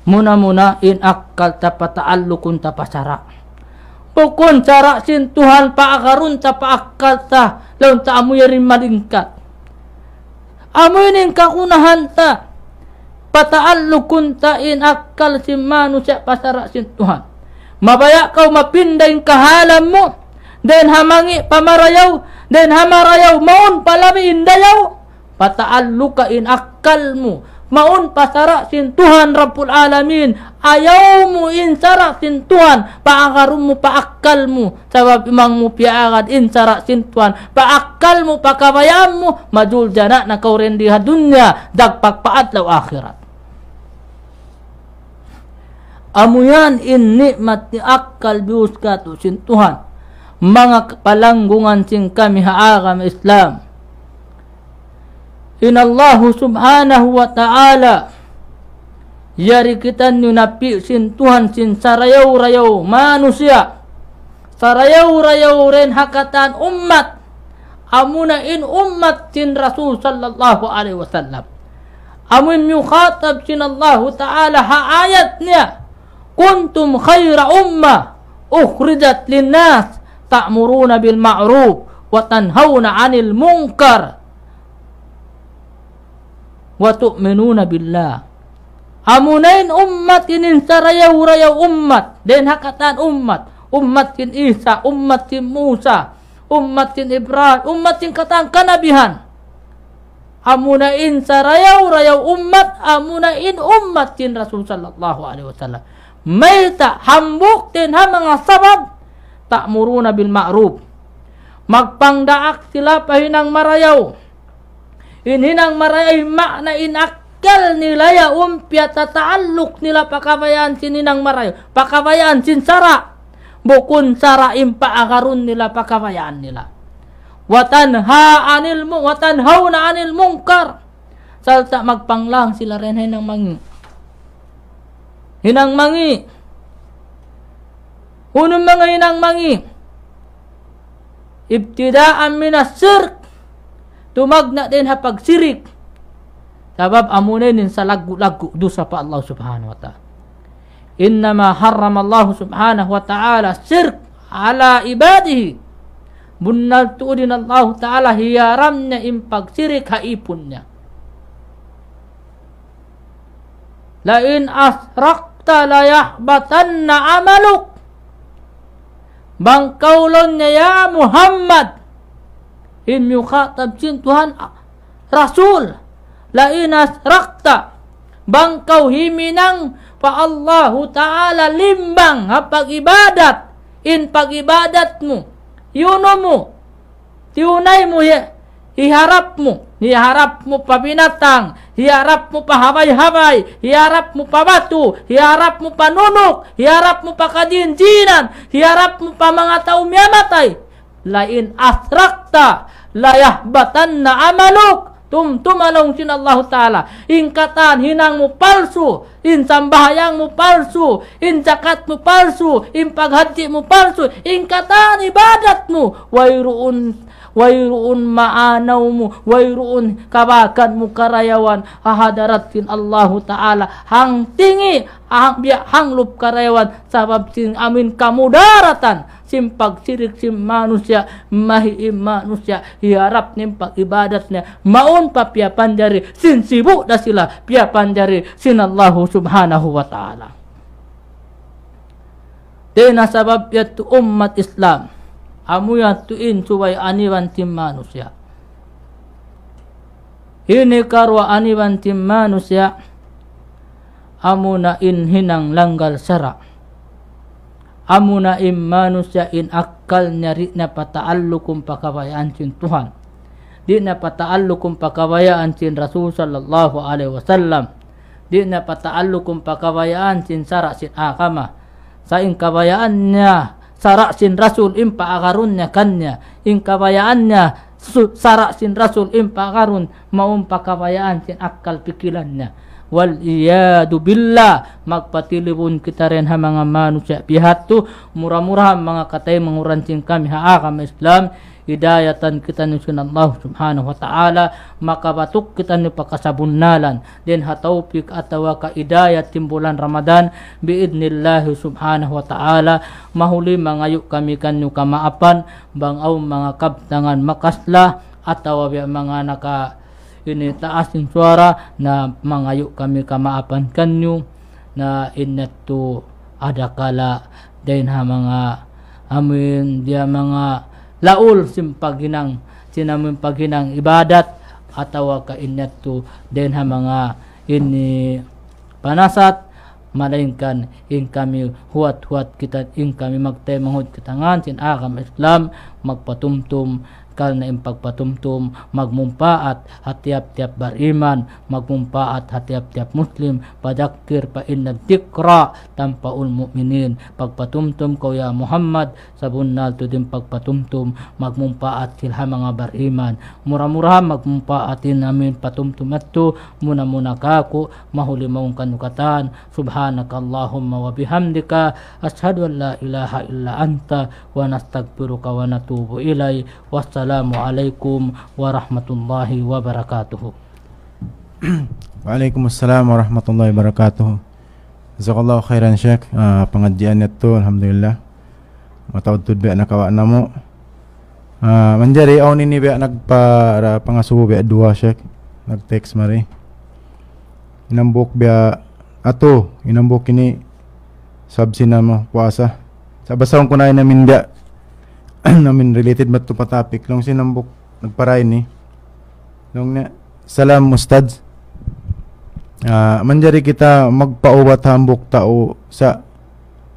munamuna in akal tapa tapasara pukun cara sin Tuhan pa akarun tapa akal ta laun ta'amu yarin malingkat amunin kang unahan ta pata'allukun akal si manusia pasara si Tuhan mabayak kau mapindain kahalamu dan hamangi pamarayau dan hamarayau maun palami indayau pata'alluka in akalmu maun pasara sin Tuhan Rabbul Alamin ayawmu insara sin Tuhan paakarumu paakalmu sabab imangmu piagad insara sin Tuhan paakalmu pakabayammu majul jana na kau rendi dunia dagpak paat law akhirat amuyan in nikmat ni akal biuskatu sin Tuhan mga palanggungan sing kami haagam Islam inallahu subhanahu wa ta'ala yari kita nyunapi sin Tuhan sin sarayau rayau manusia sarayau rayau ren hakatan umat amuna in umat sin Rasul sallallahu alaihi wasallam amun yukhatab sin Allah ta'ala ha ayatnya kuntum khaira ummah ukhrijat linnas ta'muruna bil ma'ruf wa tanhauna 'anil munkar wa tu'minuna billah amunain ummat kinin sarayaw rayaw ummat den hakatan ummat ummat kin Isa ummat kin Musa ummat kin Ibrahim ummat kin katang kanabihan amunain sarayaw rayaw ummat amunain ummat kin Rasul sallallahu alaihi wasallam may ta hambuk din ha mga sabab ta'muruna bil ma'ruf magpangdaak sila pahinang marayaw Inhinang maray ma na inakkel nila ya umpia tataaluk nila pakabayan sininang maray. pakabayan sinsara. Bukun sara impa agarun nila pakabayan nila. Watanha anil mung, watanhaw na anil mungkar. Salta magpanglang sila rin hinang mangi. Hinang mangi. Unong mga hinang mangi. Ibtidaan minas sirk na din ha pagsirik. Sabab amunay din sa lagu-lagu dusa pa Allah subhanahu wa ta'ala. Innama haram Allah subhanahu wa ta'ala sirk ala ibadihi. Bunnal tuudin Allah ta'ala hiyaram niya impagsirik haipun niya. Lain asrakta layahbatanna amaluk. Bangkaulon niya ya Muhammad in yukatab jin Tuhan Rasul la inas rakta bangkau himinang pa Allahu Ta'ala limbang ha pag-ibadat in pagibadat mo yuno mo tiunay mo ya hiharap mo hiharap mo pa binatang hiharap mo pa haway-haway hiharap mo pa batu hiharap mo pa nunok hiharap mo pa kadinjinan hiharap mo pa mga tao miyamatay lain asrakta layah batan na amaluk tum tum anongsin Allah Ta'ala ingkatan hinangmu palsu in sambahayangmu palsu in zakatmu palsu in paghantimu palsu ingkatan ibadatmu wairuun wairuun ma'anaumu wairuun kabakanmu karayawan ahadaratin Allah Ta'ala hang tingi hang hang lup karayawan sabab sing amin kamu daratan simpak sirik sim manusia mahi manusia hiarap nimpak ibadatnya maun pa pia sin sibuk dasila pia pandari sin Allahu subhanahu wa ta'ala Dena sabab yaitu umat Islam amu yatuin suwai aniwan tim manusia ini karwa aniwan tim manusia amuna in hinang langgal syarak amuna im manusia in akal nyari na pataallukum pakawayaan cin Tuhan di na pataallukum pakawayaan cin Rasul sallallahu alaihi wasallam di na pataallukum pakawayaan cin sarak sin akama saing kawayaannya sarak sin Rasul impa agarunnya kannya in kawayaannya sarak sin Rasul impa akarun maum pakawayaan cin akal pikirannya wal iyadu billah makpatili pun kita ha mga manusia tu murah-murah mga katay mengurancing kami ha kami Islam hidayatan kita ni Allah subhanahu wa ta'ala maka batuk kita ni pakasabunnalan din hataupik atawa ka hidayat timbulan Ramadan biidnillahi subhanahu wa ta'ala mahuli mangayuk kami kan kamaapan bangaw mga kabtangan makaslah atawa biya mga naka ini eh, taas yung suara na mangayo kami kamaapan kanyo na inato adakala din ha mga amin dia mga laul simpaginang sinamin paginang ibadat atawa ka inato din ha mga ini panasat malainkan in kami huwat huwat kita in kami magtay manghud katangan sin agam ah, Islam magpatumtum kal na impagpatumtum magmumpa at hatiap-tiap bariman magmumpa at hatiap-tiap muslim padakir pa inna dikra ul mu'minin pagpatumtum ko ya Muhammad sabunnal tudim pagpatumtum magmumpa at silha mga bariman mura magmumpa atin namin patumtum atto muna muna kaku mahuli maong kanukatan subhanakallahumma wa bihamdika ashadu an la ilaha illa anta wa nastaghfiruka wa natubu ilay wasta والسلام warahmatullahi wabarakatuh. Waalaikumsalam warahmatullahi wabarakatuh. Jazakallahu khairan Sheikh. Uh, pengajian itu alhamdulillah. Matawad tud biak nakawa na Uh, ah, manjari aun ini biak nagpa uh, pangasubo biak dua Sheikh. Nag-text mari. Inambok biak ato inambok ini sabsi na mo puasa. Sa basahon namin biak I mean, related ba to pa topic? Long sinambok, nagparain eh. Long na, salam mustad. Uh, ah, manjari kita magpauwat hambok tao sa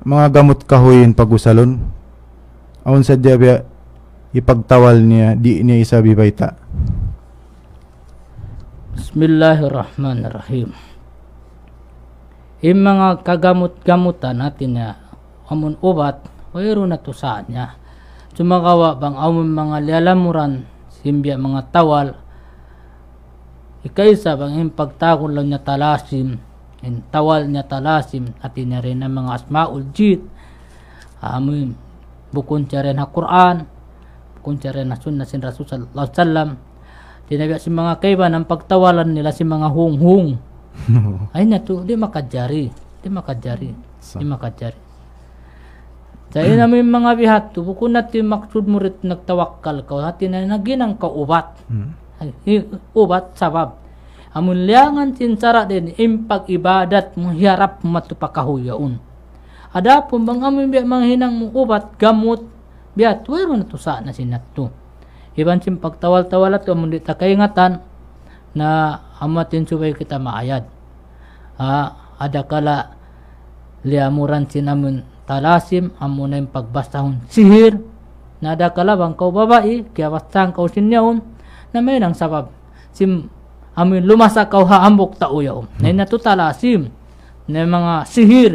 mga gamot kahoyin pagusalon. Aun sa diya ipagtawal niya, di niya isabi baita. Bismillahirrahmanirrahim. Yung mga kagamot-gamutan natin na amun ubat, mayroon na to sa niya. Sumagawa bang awon mga lalamuran, simbya mga tawal, ikaysa bang impagtakon lang niya talasim, in tawal niya talasim, at niya rin ang mga asmaul jit, amin, bukun siya rin ha Quran, bukun siya rin ha sunnah sin Rasul sallallahu alaihi wasallam, si mga kaiba ng pagtawalan nila si mga hunghung, ay na to, di makajari, di makajari, di makajari. Dahil mm. namin mga bihato, bukod na ti maksud mo rit nagtawakkal ka, hati na naginang ka ubat. Mm. Ubat sabab. Amun liangan tinsara din impag ibadat mo hiarap matupakahuyaon. Ada po bang amin biya manghinang mo ubat gamot biya tuwero na tusa na sinato. Iban sim pagtawal-tawal at amun di takaingatan na amatin subay kita maayad. Ha, ah, ada kala liamuran sinamun talasim amunay pagbastahon sihir nada kalabang kau babae kaya bastang kau sinyaon na may nang sabab sim amin lumasa kau haambok tauyaw hmm. na natutalasim na mga sihir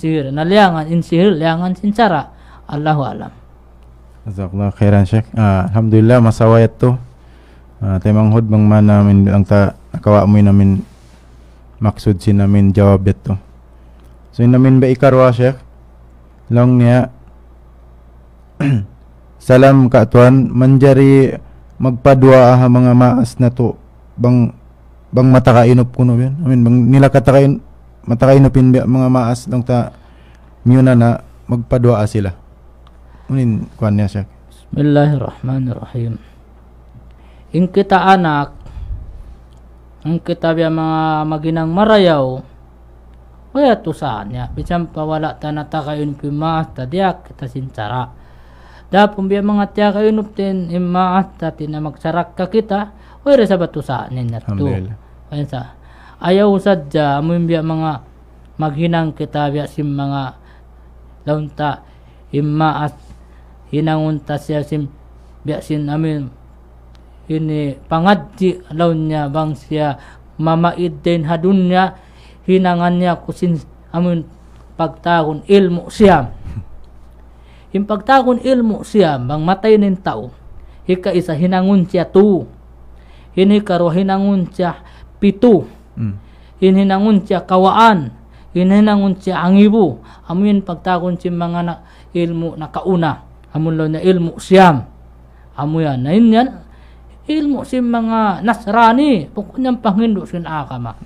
sihir na liangan in sihir liangan sinsara Allahu alam Jazakallah khairan Sheikh uh, Alhamdulillah masawayat to uh, temang hod bang man namin ang ta nakawa mo namin maksud si namin jawab to so namin ba ikarwa Sheikh long longnya salam ka tuan manjari magpadua ha mga maas na to bang bang matakainop kuno ben I mean bang nila katakain matakainopin mga maas long ta miuna na magpadua sila unin kuan niya siya Bismillahirrahmanirrahim In kita anak ang kita biya mga maginang marayaw Kaya to saanya, bisan pawala ta natakayon pimaas ta kita sincara Dapon biya mga tiya kayon uptin imaas ta tinamagsarak ka kita, kaya sa bato saanin na to. Ayan sa, ayaw sadya, amun biya mga maghinang kita biya sim mga launta imaas hinangun ta siya sim biya sin amin ini pangadji launya bang mama mamaid din hadunya hinangan niya kusin amin pagtagon ilmo siya yung pagtagon ilmo siya bang matay nin tao hika isa hinangon siya tu hinikaro hinangon siya pitu mm. hinangon siya kawaan hinangon siya angibo amin pagtagon siya mga na, ilmo na kauna amun lo na ilmo siyam amo yan na yan ilmu si mga Nasrani pokoknya panghindu sin akama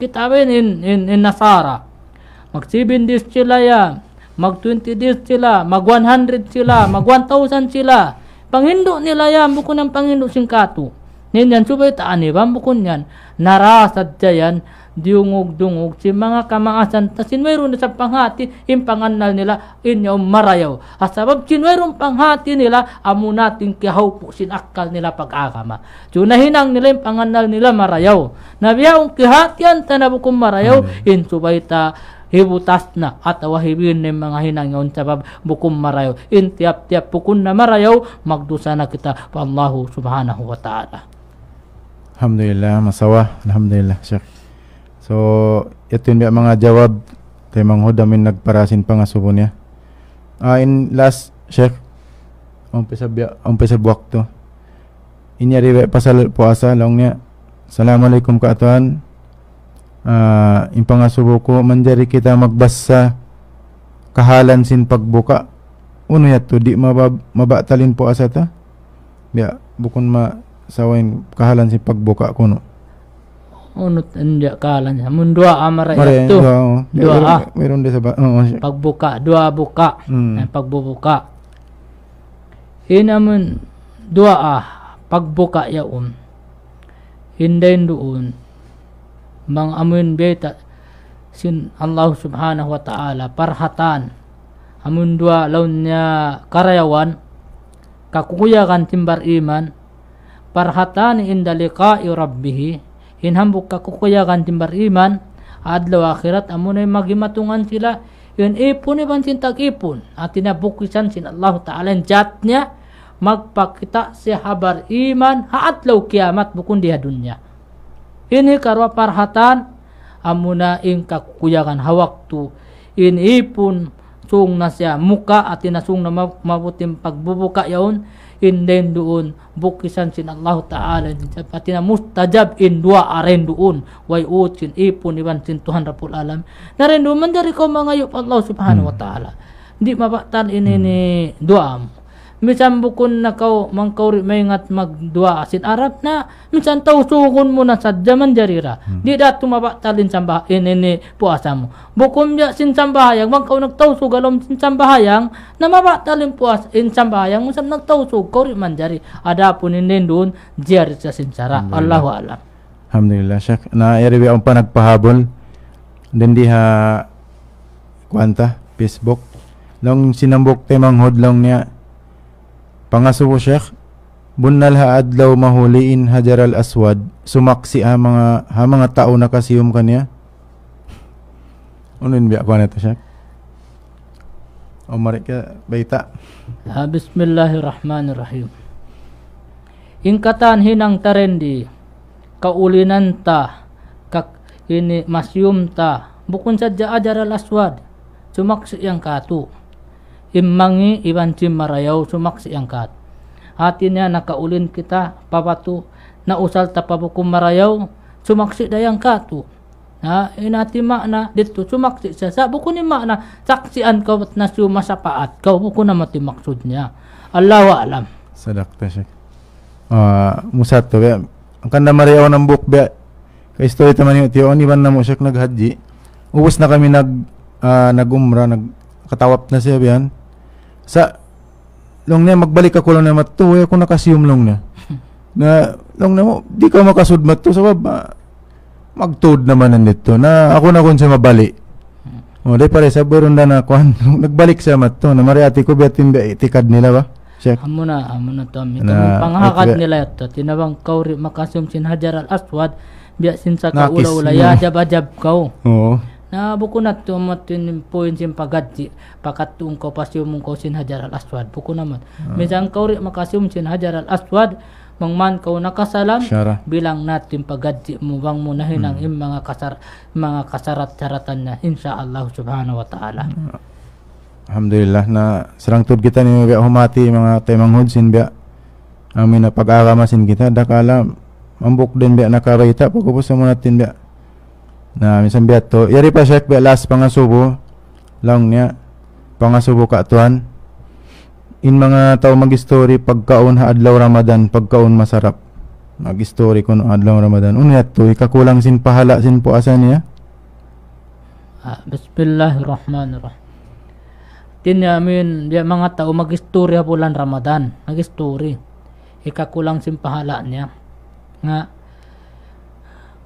kita in, in, in Nasara mag 7 days sila ya mag 20 days sila mag 100 sila mag 1000 sila panghindu nila ya bukon ng sin kato ninyan subay taan ibang bukon narasad yan diungog dungog si mga kamaasan ta sinwero na sa panghati impanganal nila inyo marayaw asabab sinwerong panghati nila amo natin kihaw po sinakal nila pag-akama so nahinang nila impanganal nila marayaw nabiyaong kihatian tanabu kong marayaw hmm. insubay ta hibutas na at awahibin ng mga hinangon sa bukum marayaw in tiap pukun na marayaw magdusa na kita pa Allahu subhanahu wa ta'ala Alhamdulillah masawa Alhamdulillah Syekh So, ito yung mga jawab kay Mang Hudamin nagparasin pa nga subo niya. Uh, in last, Chef, umpisa, biya, umpisa buwak to. Inyariwe pasal asa, long niya. Assalamualaikum ka atuan. Uh, ah, impangasubo ko, manjari kita magbasa kahalan sin pagbuka. Uno to, di mabab, mabatalin po asa ta. Biya, bukon ma sawain kahalan sin pagbuka ko no. unut hendak kalan mun dua amara itu dua meron oh. ah. di sabah oh, pagbuka dua buka hmm. Eh, pagbubuka ina mun dua ah pagbuka ya um hindain doon mang um. amun beta sin Allah subhanahu wa ta'ala parhatan amun dua launnya karyawan kakuya kan timbar iman parhatan indalika rabbihi inhambok ka kukuyagan timbar iman adlaw akhirat amo magimatungan sila yun ipon ibang sintag ipon at tinabukisan sin Allah Ta'ala jat niya magpakita si habar iman haatlaw kiamat bukun diha dunya ini karwa parhatan amuna ing kakuyakan hawaktu in ipon sung na siya muka at tinasung na mabutin pagbubuka yaon inden doon bukisan sin Allah Ta'ala pati na mustajab in dua aren doon way utin ipon iban sin Tuhan Rapul Alam na rin doon man dari ko mga yup Allah Subhanahu Wa hmm. Ta'ala di mapaktan ini ni doa mo Misan bukun na kau mangkauri mengat magdua asin Arab na misan tau sukun mo na sadya man jarira. Hmm. Di datu talin sambah ini ini puasa mo. Bukun ya sin sambahayang mangkau nak tau sugalom sin sambahayang na talin puas in sambahayang misan nak tau sukori man jari. Adapun ini dun jari sa sara. Allahu alam. Alhamdulillah syak. Na iriwi ya ang panagpahabol din diha kwanta Facebook. Long sinambok temang hodlong niya Pangasuo Sheikh, Bunnal haadlaw mahuliin hajar al aswad sumaksi ha mga ha mga tao na kasiyom kanya. Unin biya pa nito siya. Umar ka baita. Ha bismillahirrahmanirrahim. Ingkatan hinang tarendi kaulinan ta kak ini masyum ta bukun sadya ajar al aswad sumaksi yang kato. Immangi ibanci marayaw sumaksi angkat. Hati niya nakaulin kita papato na usal tapabukum marayaw sumaksi dayang katu. Ha, inati makna dito sumaksi siya. Sa buko ni makna saksian ka na sumasapaat ka. Buko na mati maksud niya. Allahu alam. Sadakta siya. Uh, musato ba? Ang kanda marayaw ng book ba? Kay story taman yung tiyo, ni ban na mo siya naghaji. Ubus na kami nag uh, nagumra, nag katawap na siya biyan. Sa long na magbalik ako lang na matuwi ako nakasiyom long na. na long na mo, di ka makasud mato sa baba. Magtod naman nandito na ako na kun siya mabalik. Hmm. O, di pare sa burunda na kuan nagbalik siya mato na mariati ko biyatin ba itikad nila ba? Check. Amo na, amo na to. Ito na, panghakat nila ito. Tinawang kauri makasum sin Hajar al-Aswad biya sin sa kaula-ula. Yajab-ajab kao. Oo. na bukunat tumat matin poin sin pagadji pakat tung ko pasium sin hajar al aswad bukunamat hmm. Ah. misang kau ri makasium sin hajar al aswad mangman kau nakasalam bilang natin pagadji mu bang munahin ang hmm. mga kasar mga kasarat-saratan na allah subhanahu wa taala alhamdulillah na serang tub kita ni biya humati mga temang hudsin bea, amin na pag-aramasin kita dakala mambuk din biya nakarita pagkupos mo natin bea. na minsan biyato yari pa chef, Belas pangasubo lang niya pangasubo ka tuan. in mga tao mag-story pagkaon haadlaw Ramadan pagkaon masarap mag-story ko no adlaw Ramadan unyat to ikakulang sin pahala sin po asa niya ah, Bismillahirrahmanirrahim Tinya amin di mga tao mag-story lang Ramadan mag-story ikakulang sin pahala niya nga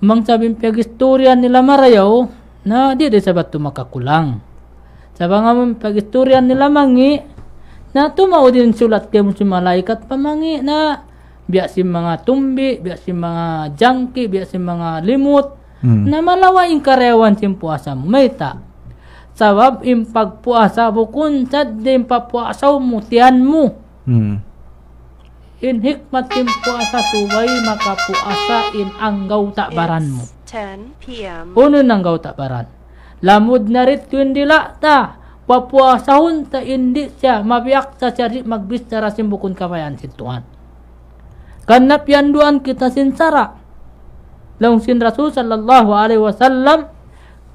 mang sabing pagistorya nila marayaw na di di sabat tumakakulang. Sabang amang pagistorya nila mangi na tumaw din sulat kayo si malaikat pamangi na biya si mga tumbi, biya si mga jangki, biya si mga limot mm. na malawain karewan si puasa mo. May ta. Sabab impagpuasa bukun sad din papuasaw mo tiyan mo. Mm. in hikmatin puasa tuwai maka puasa in anggau tak baranmu. Unun anggau tak baran. Lamud narit kun dilakta. hun ta indik siya mabiak ta cari magbis cara simbukun kawayan tuhan. Karena pianduan kita sinsara. Lungsin Rasul sallallahu alaihi wasallam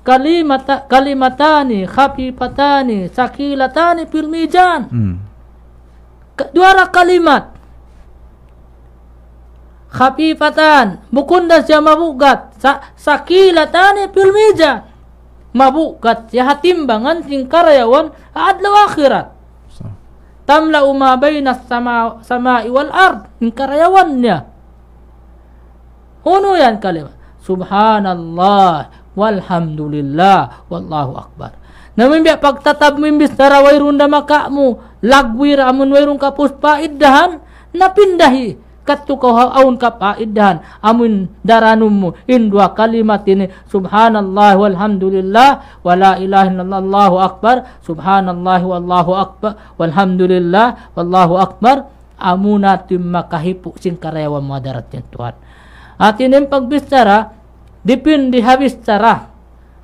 kalimata kalimatani khafifatani sakilatani fil mizan. Hmm. Dua kalimat khafifatan mukundas jama ya mabukgat Sa sakilatani fil mizan mabukat ya timbangan singkarayawan adlu akhirat tamla uma baina sama sama wal ard singkarayawannya hono yang kalima Subhanallah walhamdulillah wallahu akbar. Namun biak pak tatab mimbis darawai runda makamu lagwir amun wairung kapus pa na pindahi kattukauha aun kap aiddahan amun daranummu in dua kalimat ini subhanallah walhamdulillah wala ilaha illallah allahu akbar subhanallah wallahu akbar walhamdulillah wallahu akbar amuna timma kahipu sing karyawan madarat yan Tuhan at inim pagbistara dipindi habistara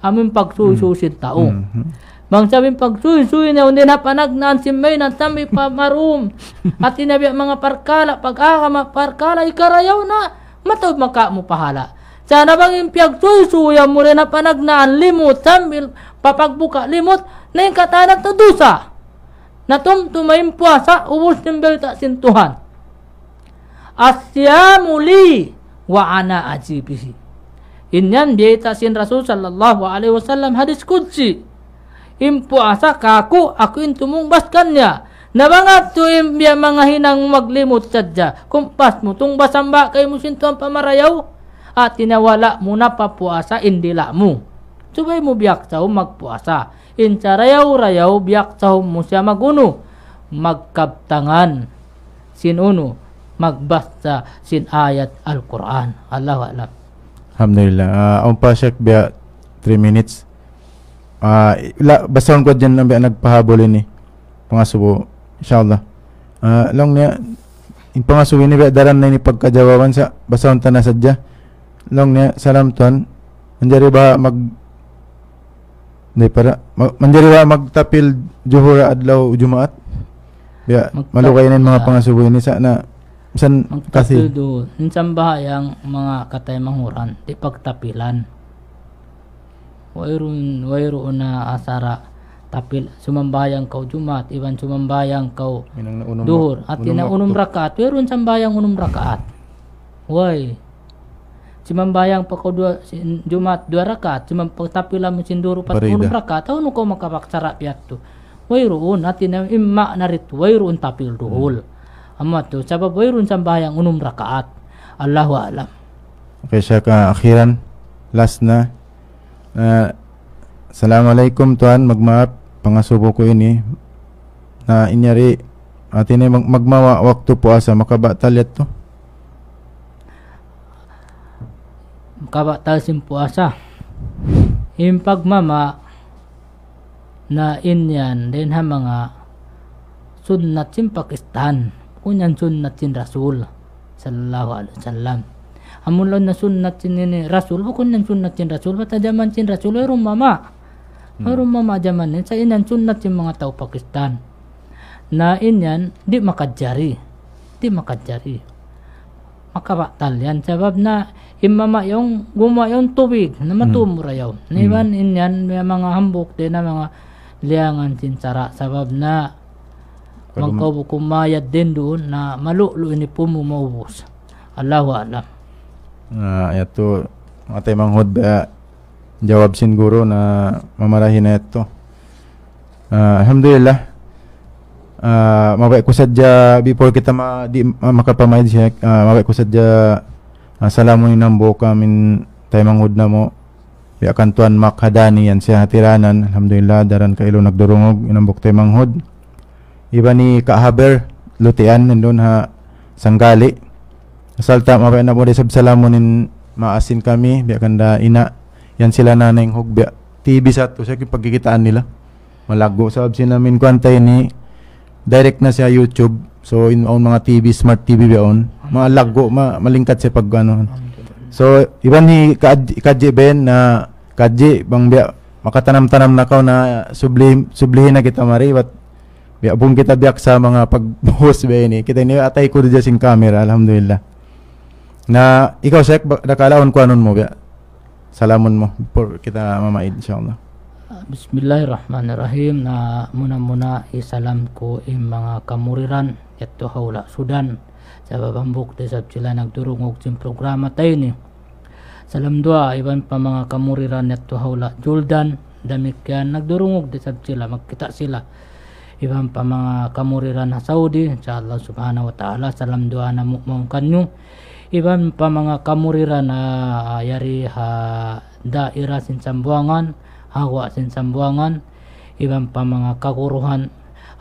amin pagsususin taong mm-hmm. Bang sabing pagsuy-suy na hindi napanag na simay na tami pa marum. At tinabi ang mga parkala, pag-aka mga parkala, ikarayaw na, mataw maka mo pahala. Sana bang impiag suy-suya mo rin na panagnaan, limot, sambil, papagbuka, limot, na yung katanag na dusa. Natum tumayin puasa, ubus ng belta sintuhan. Asya muli wa ana ajibihi. Inyan bieta sin Rasul sallallahu alaihi wasallam hadis kudsi im puasa kaku ako in tumungbas kanya. Nabangat to im biya mga hinang maglimot sadya. Kumpas mo tung basamba kay mo sinto ang pamarayaw. At tinawala mo na papuasa indila mo. Subay mo biyak sa magpuasa. Insarayaw-rayaw biyak sa mo siya maguno. Magkaptangan. Sinuno. Magbasta sin ayat Al-Quran. Allahu alam. Alhamdulillah. Uh, ang pasyak biya 3 minutes. Uh, basta ko dyan lang nagpahabol ini. Pangasubo. Inshallah. Uh, long niya. In pangasubo ini daran na ni pagkajawaban sa basta ko na sadya. Long niya. Salam tuan. Manjari ba mag Hindi para. Manjari ba magtapil Johor adlaw Jumaat? Biya, malukay na mga pangasubo ini sa na san kasi do. Insan bahayang mga katay manghuran, di pagtapilan wairun wairoon na asara tapil sumambayang kau jumat iban sumambayang kau unum, duhur at ina unum rakaat wairun sambayang unum rakaat wai simambayang pa ko dua jumat dua rakaat simam tapila mo sinduro pat unum rakaat ano ko makapaksara piyat to wairoon at ina imma narit wairun tapil duhul hmm. amma to sabab wairoon sambayang unum rakaat Allahu alam Okay, siya ka akhiran. Last na. Uh, ah, Assalamualaikum tuan, magmaaf pangasubo ko ini na uh, inyari atin mag magmawa waktu po asa makabatal yat to. Makabatal sim po asa. Im pagmama na inyan din ha mga sunnat sim Pakistan. Kunyan sunnat sin Rasul sallallahu alaihi wasallam. amun lon na sunnat cin ini rasul hukun nan sunnat cin rasul bata zaman cin rasul ya mama ma hmm. mama zaman ini nan sunnat cin mga tau Pakistan na inyan di makajari di makajari maka pak talian sebab na imama yung guma yung tubig na hmm. matumura yaw hmm. ni ban inyan may mga hambok din na mga liangan sara sabab na mangkaw kumayad din doon na malulu ini po maubos. Allahu alam. na ito atay manghod uh, eh, jawab sin guro na mamarahin na ito uh, ah, alhamdulillah uh, mabait ko sadya before kita ma, di, uh, makapamaid siya uh, mabait ko sadya uh, salamunin ng buka min tayo manghod na mo Biakan tuan makhadani yan siya hatiranan. Alhamdulillah, daran kailo nagdurungog inambok tayo manghod. Iba ni Kahaber, lutian nandun ha, sanggali. Kasalta mabay na po di maasin kami biya da ina. Yan sila na nanayng hugbiya. TV sa to siya pagkikitaan nila. Malago sa absin namin kwantay ni direct na siya YouTube. So in on mga TV, smart TV ba on. Malago, ma malingkat siya pag ano. So iban ni Kadji Ben na Kadji bang biya makatanam-tanam na kao na subli, sublihin na kita mari but biya kita biyak sa mga pagbuhos ba ini. Kita ni atay ko diyan sing camera alhamdulillah. na ikaw Sek, nakalaon ko anon mo ba salamon mo for kita mamaid inshallah ah, Bismillahirrahmanirrahim na muna-muna isalam ko ang mga kamuriran eto hawla Sudan sa babambuk de sab sila nagdurong og programa tayo ni salam dua iban pa mga kamuriran at hawla Jordan damikan nagdurong og de sab sila magkita sila iban pa mga kamuriran na Saudi sa Allah subhanahu wa ta'ala salam dua na mo kanyo iban pa mga kamuriran na ah, yari ha ah, daira sin Sambuangan hawa sin Sambuangan iban pa mga kakuruhan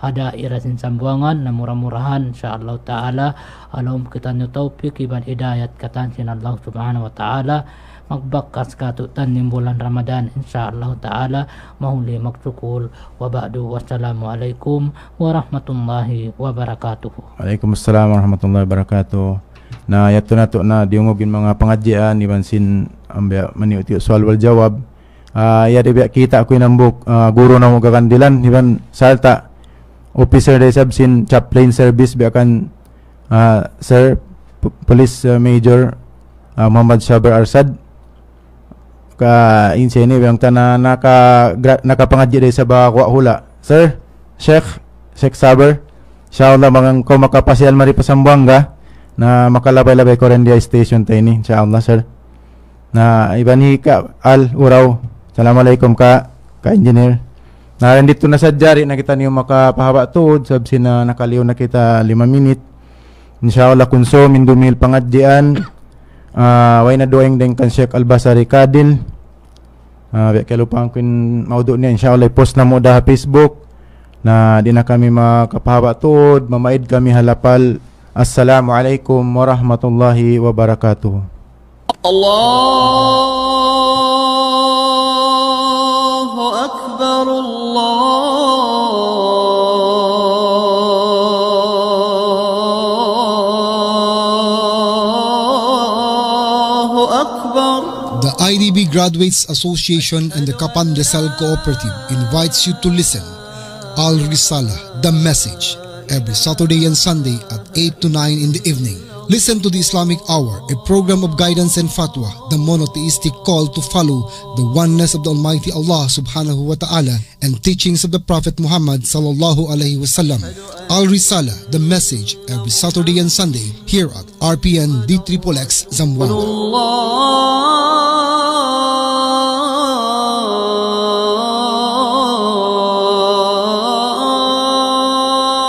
ada ah, irasin sambuangan na murah-murahan insyaallah taala alam kita nyo taupik iban hidayat katan sin Allah subhanahu wa taala magbakas katutan ni bulan Ramadan insyaallah taala mahuli makcukul, wa ba'du wassalamu alaikum warahmatullahi wabarakatuh Waalaikumsalam warahmatullahi wabarakatuh na yato to na diungog yung mga pangajian ibansin ambya maniuti soal wal jawab uh, ah, ya di kita ako inambok uh, ah, guro na mga kandilan iban salta officer de subsin chaplain service biakan uh, ah, sir police major uh, Muhammad Shabar Arsad ka insene yung tana naka gra, nakapangadya de sa bakwa hula sir Sheikh Sheikh Saber Insya Allah mga kumakapasyal mari pasambuanga na makalabay-labay ko rin station tayo ni inshallah sir na ibani ka al uraw Assalamualaikum ka ka engineer na dito na sa jari na kita niyo makapahaba tuod sab sina nakaliw na kita 5 minute inshallah kunso min dumil pangadyan uh, ah, way na doing din kan Sheikh Albasari Kadil uh, ah, kalupang kun maudo niya inshallah post na mo da Facebook na di na kami makapahaba tuod mamaid kami halapal Assalamualaikum warahmatullahi wabarakatuh. Allahu akbar Allahu akbar. The IDB Graduates Association and the Kapan Desal Cooperative invites you to listen Al Risalah, the message every Saturday and Sunday at 8 to 9 in the evening. Listen to the Islamic Hour, a program of guidance and fatwa, the monotheistic call to follow the oneness of the Almighty Allah subhanahu wa ta'ala and teachings of the Prophet Muhammad sallallahu alaihi wasallam. Al Risala, the message, every Saturday and Sunday here at RPN D Triple X Zamboanga.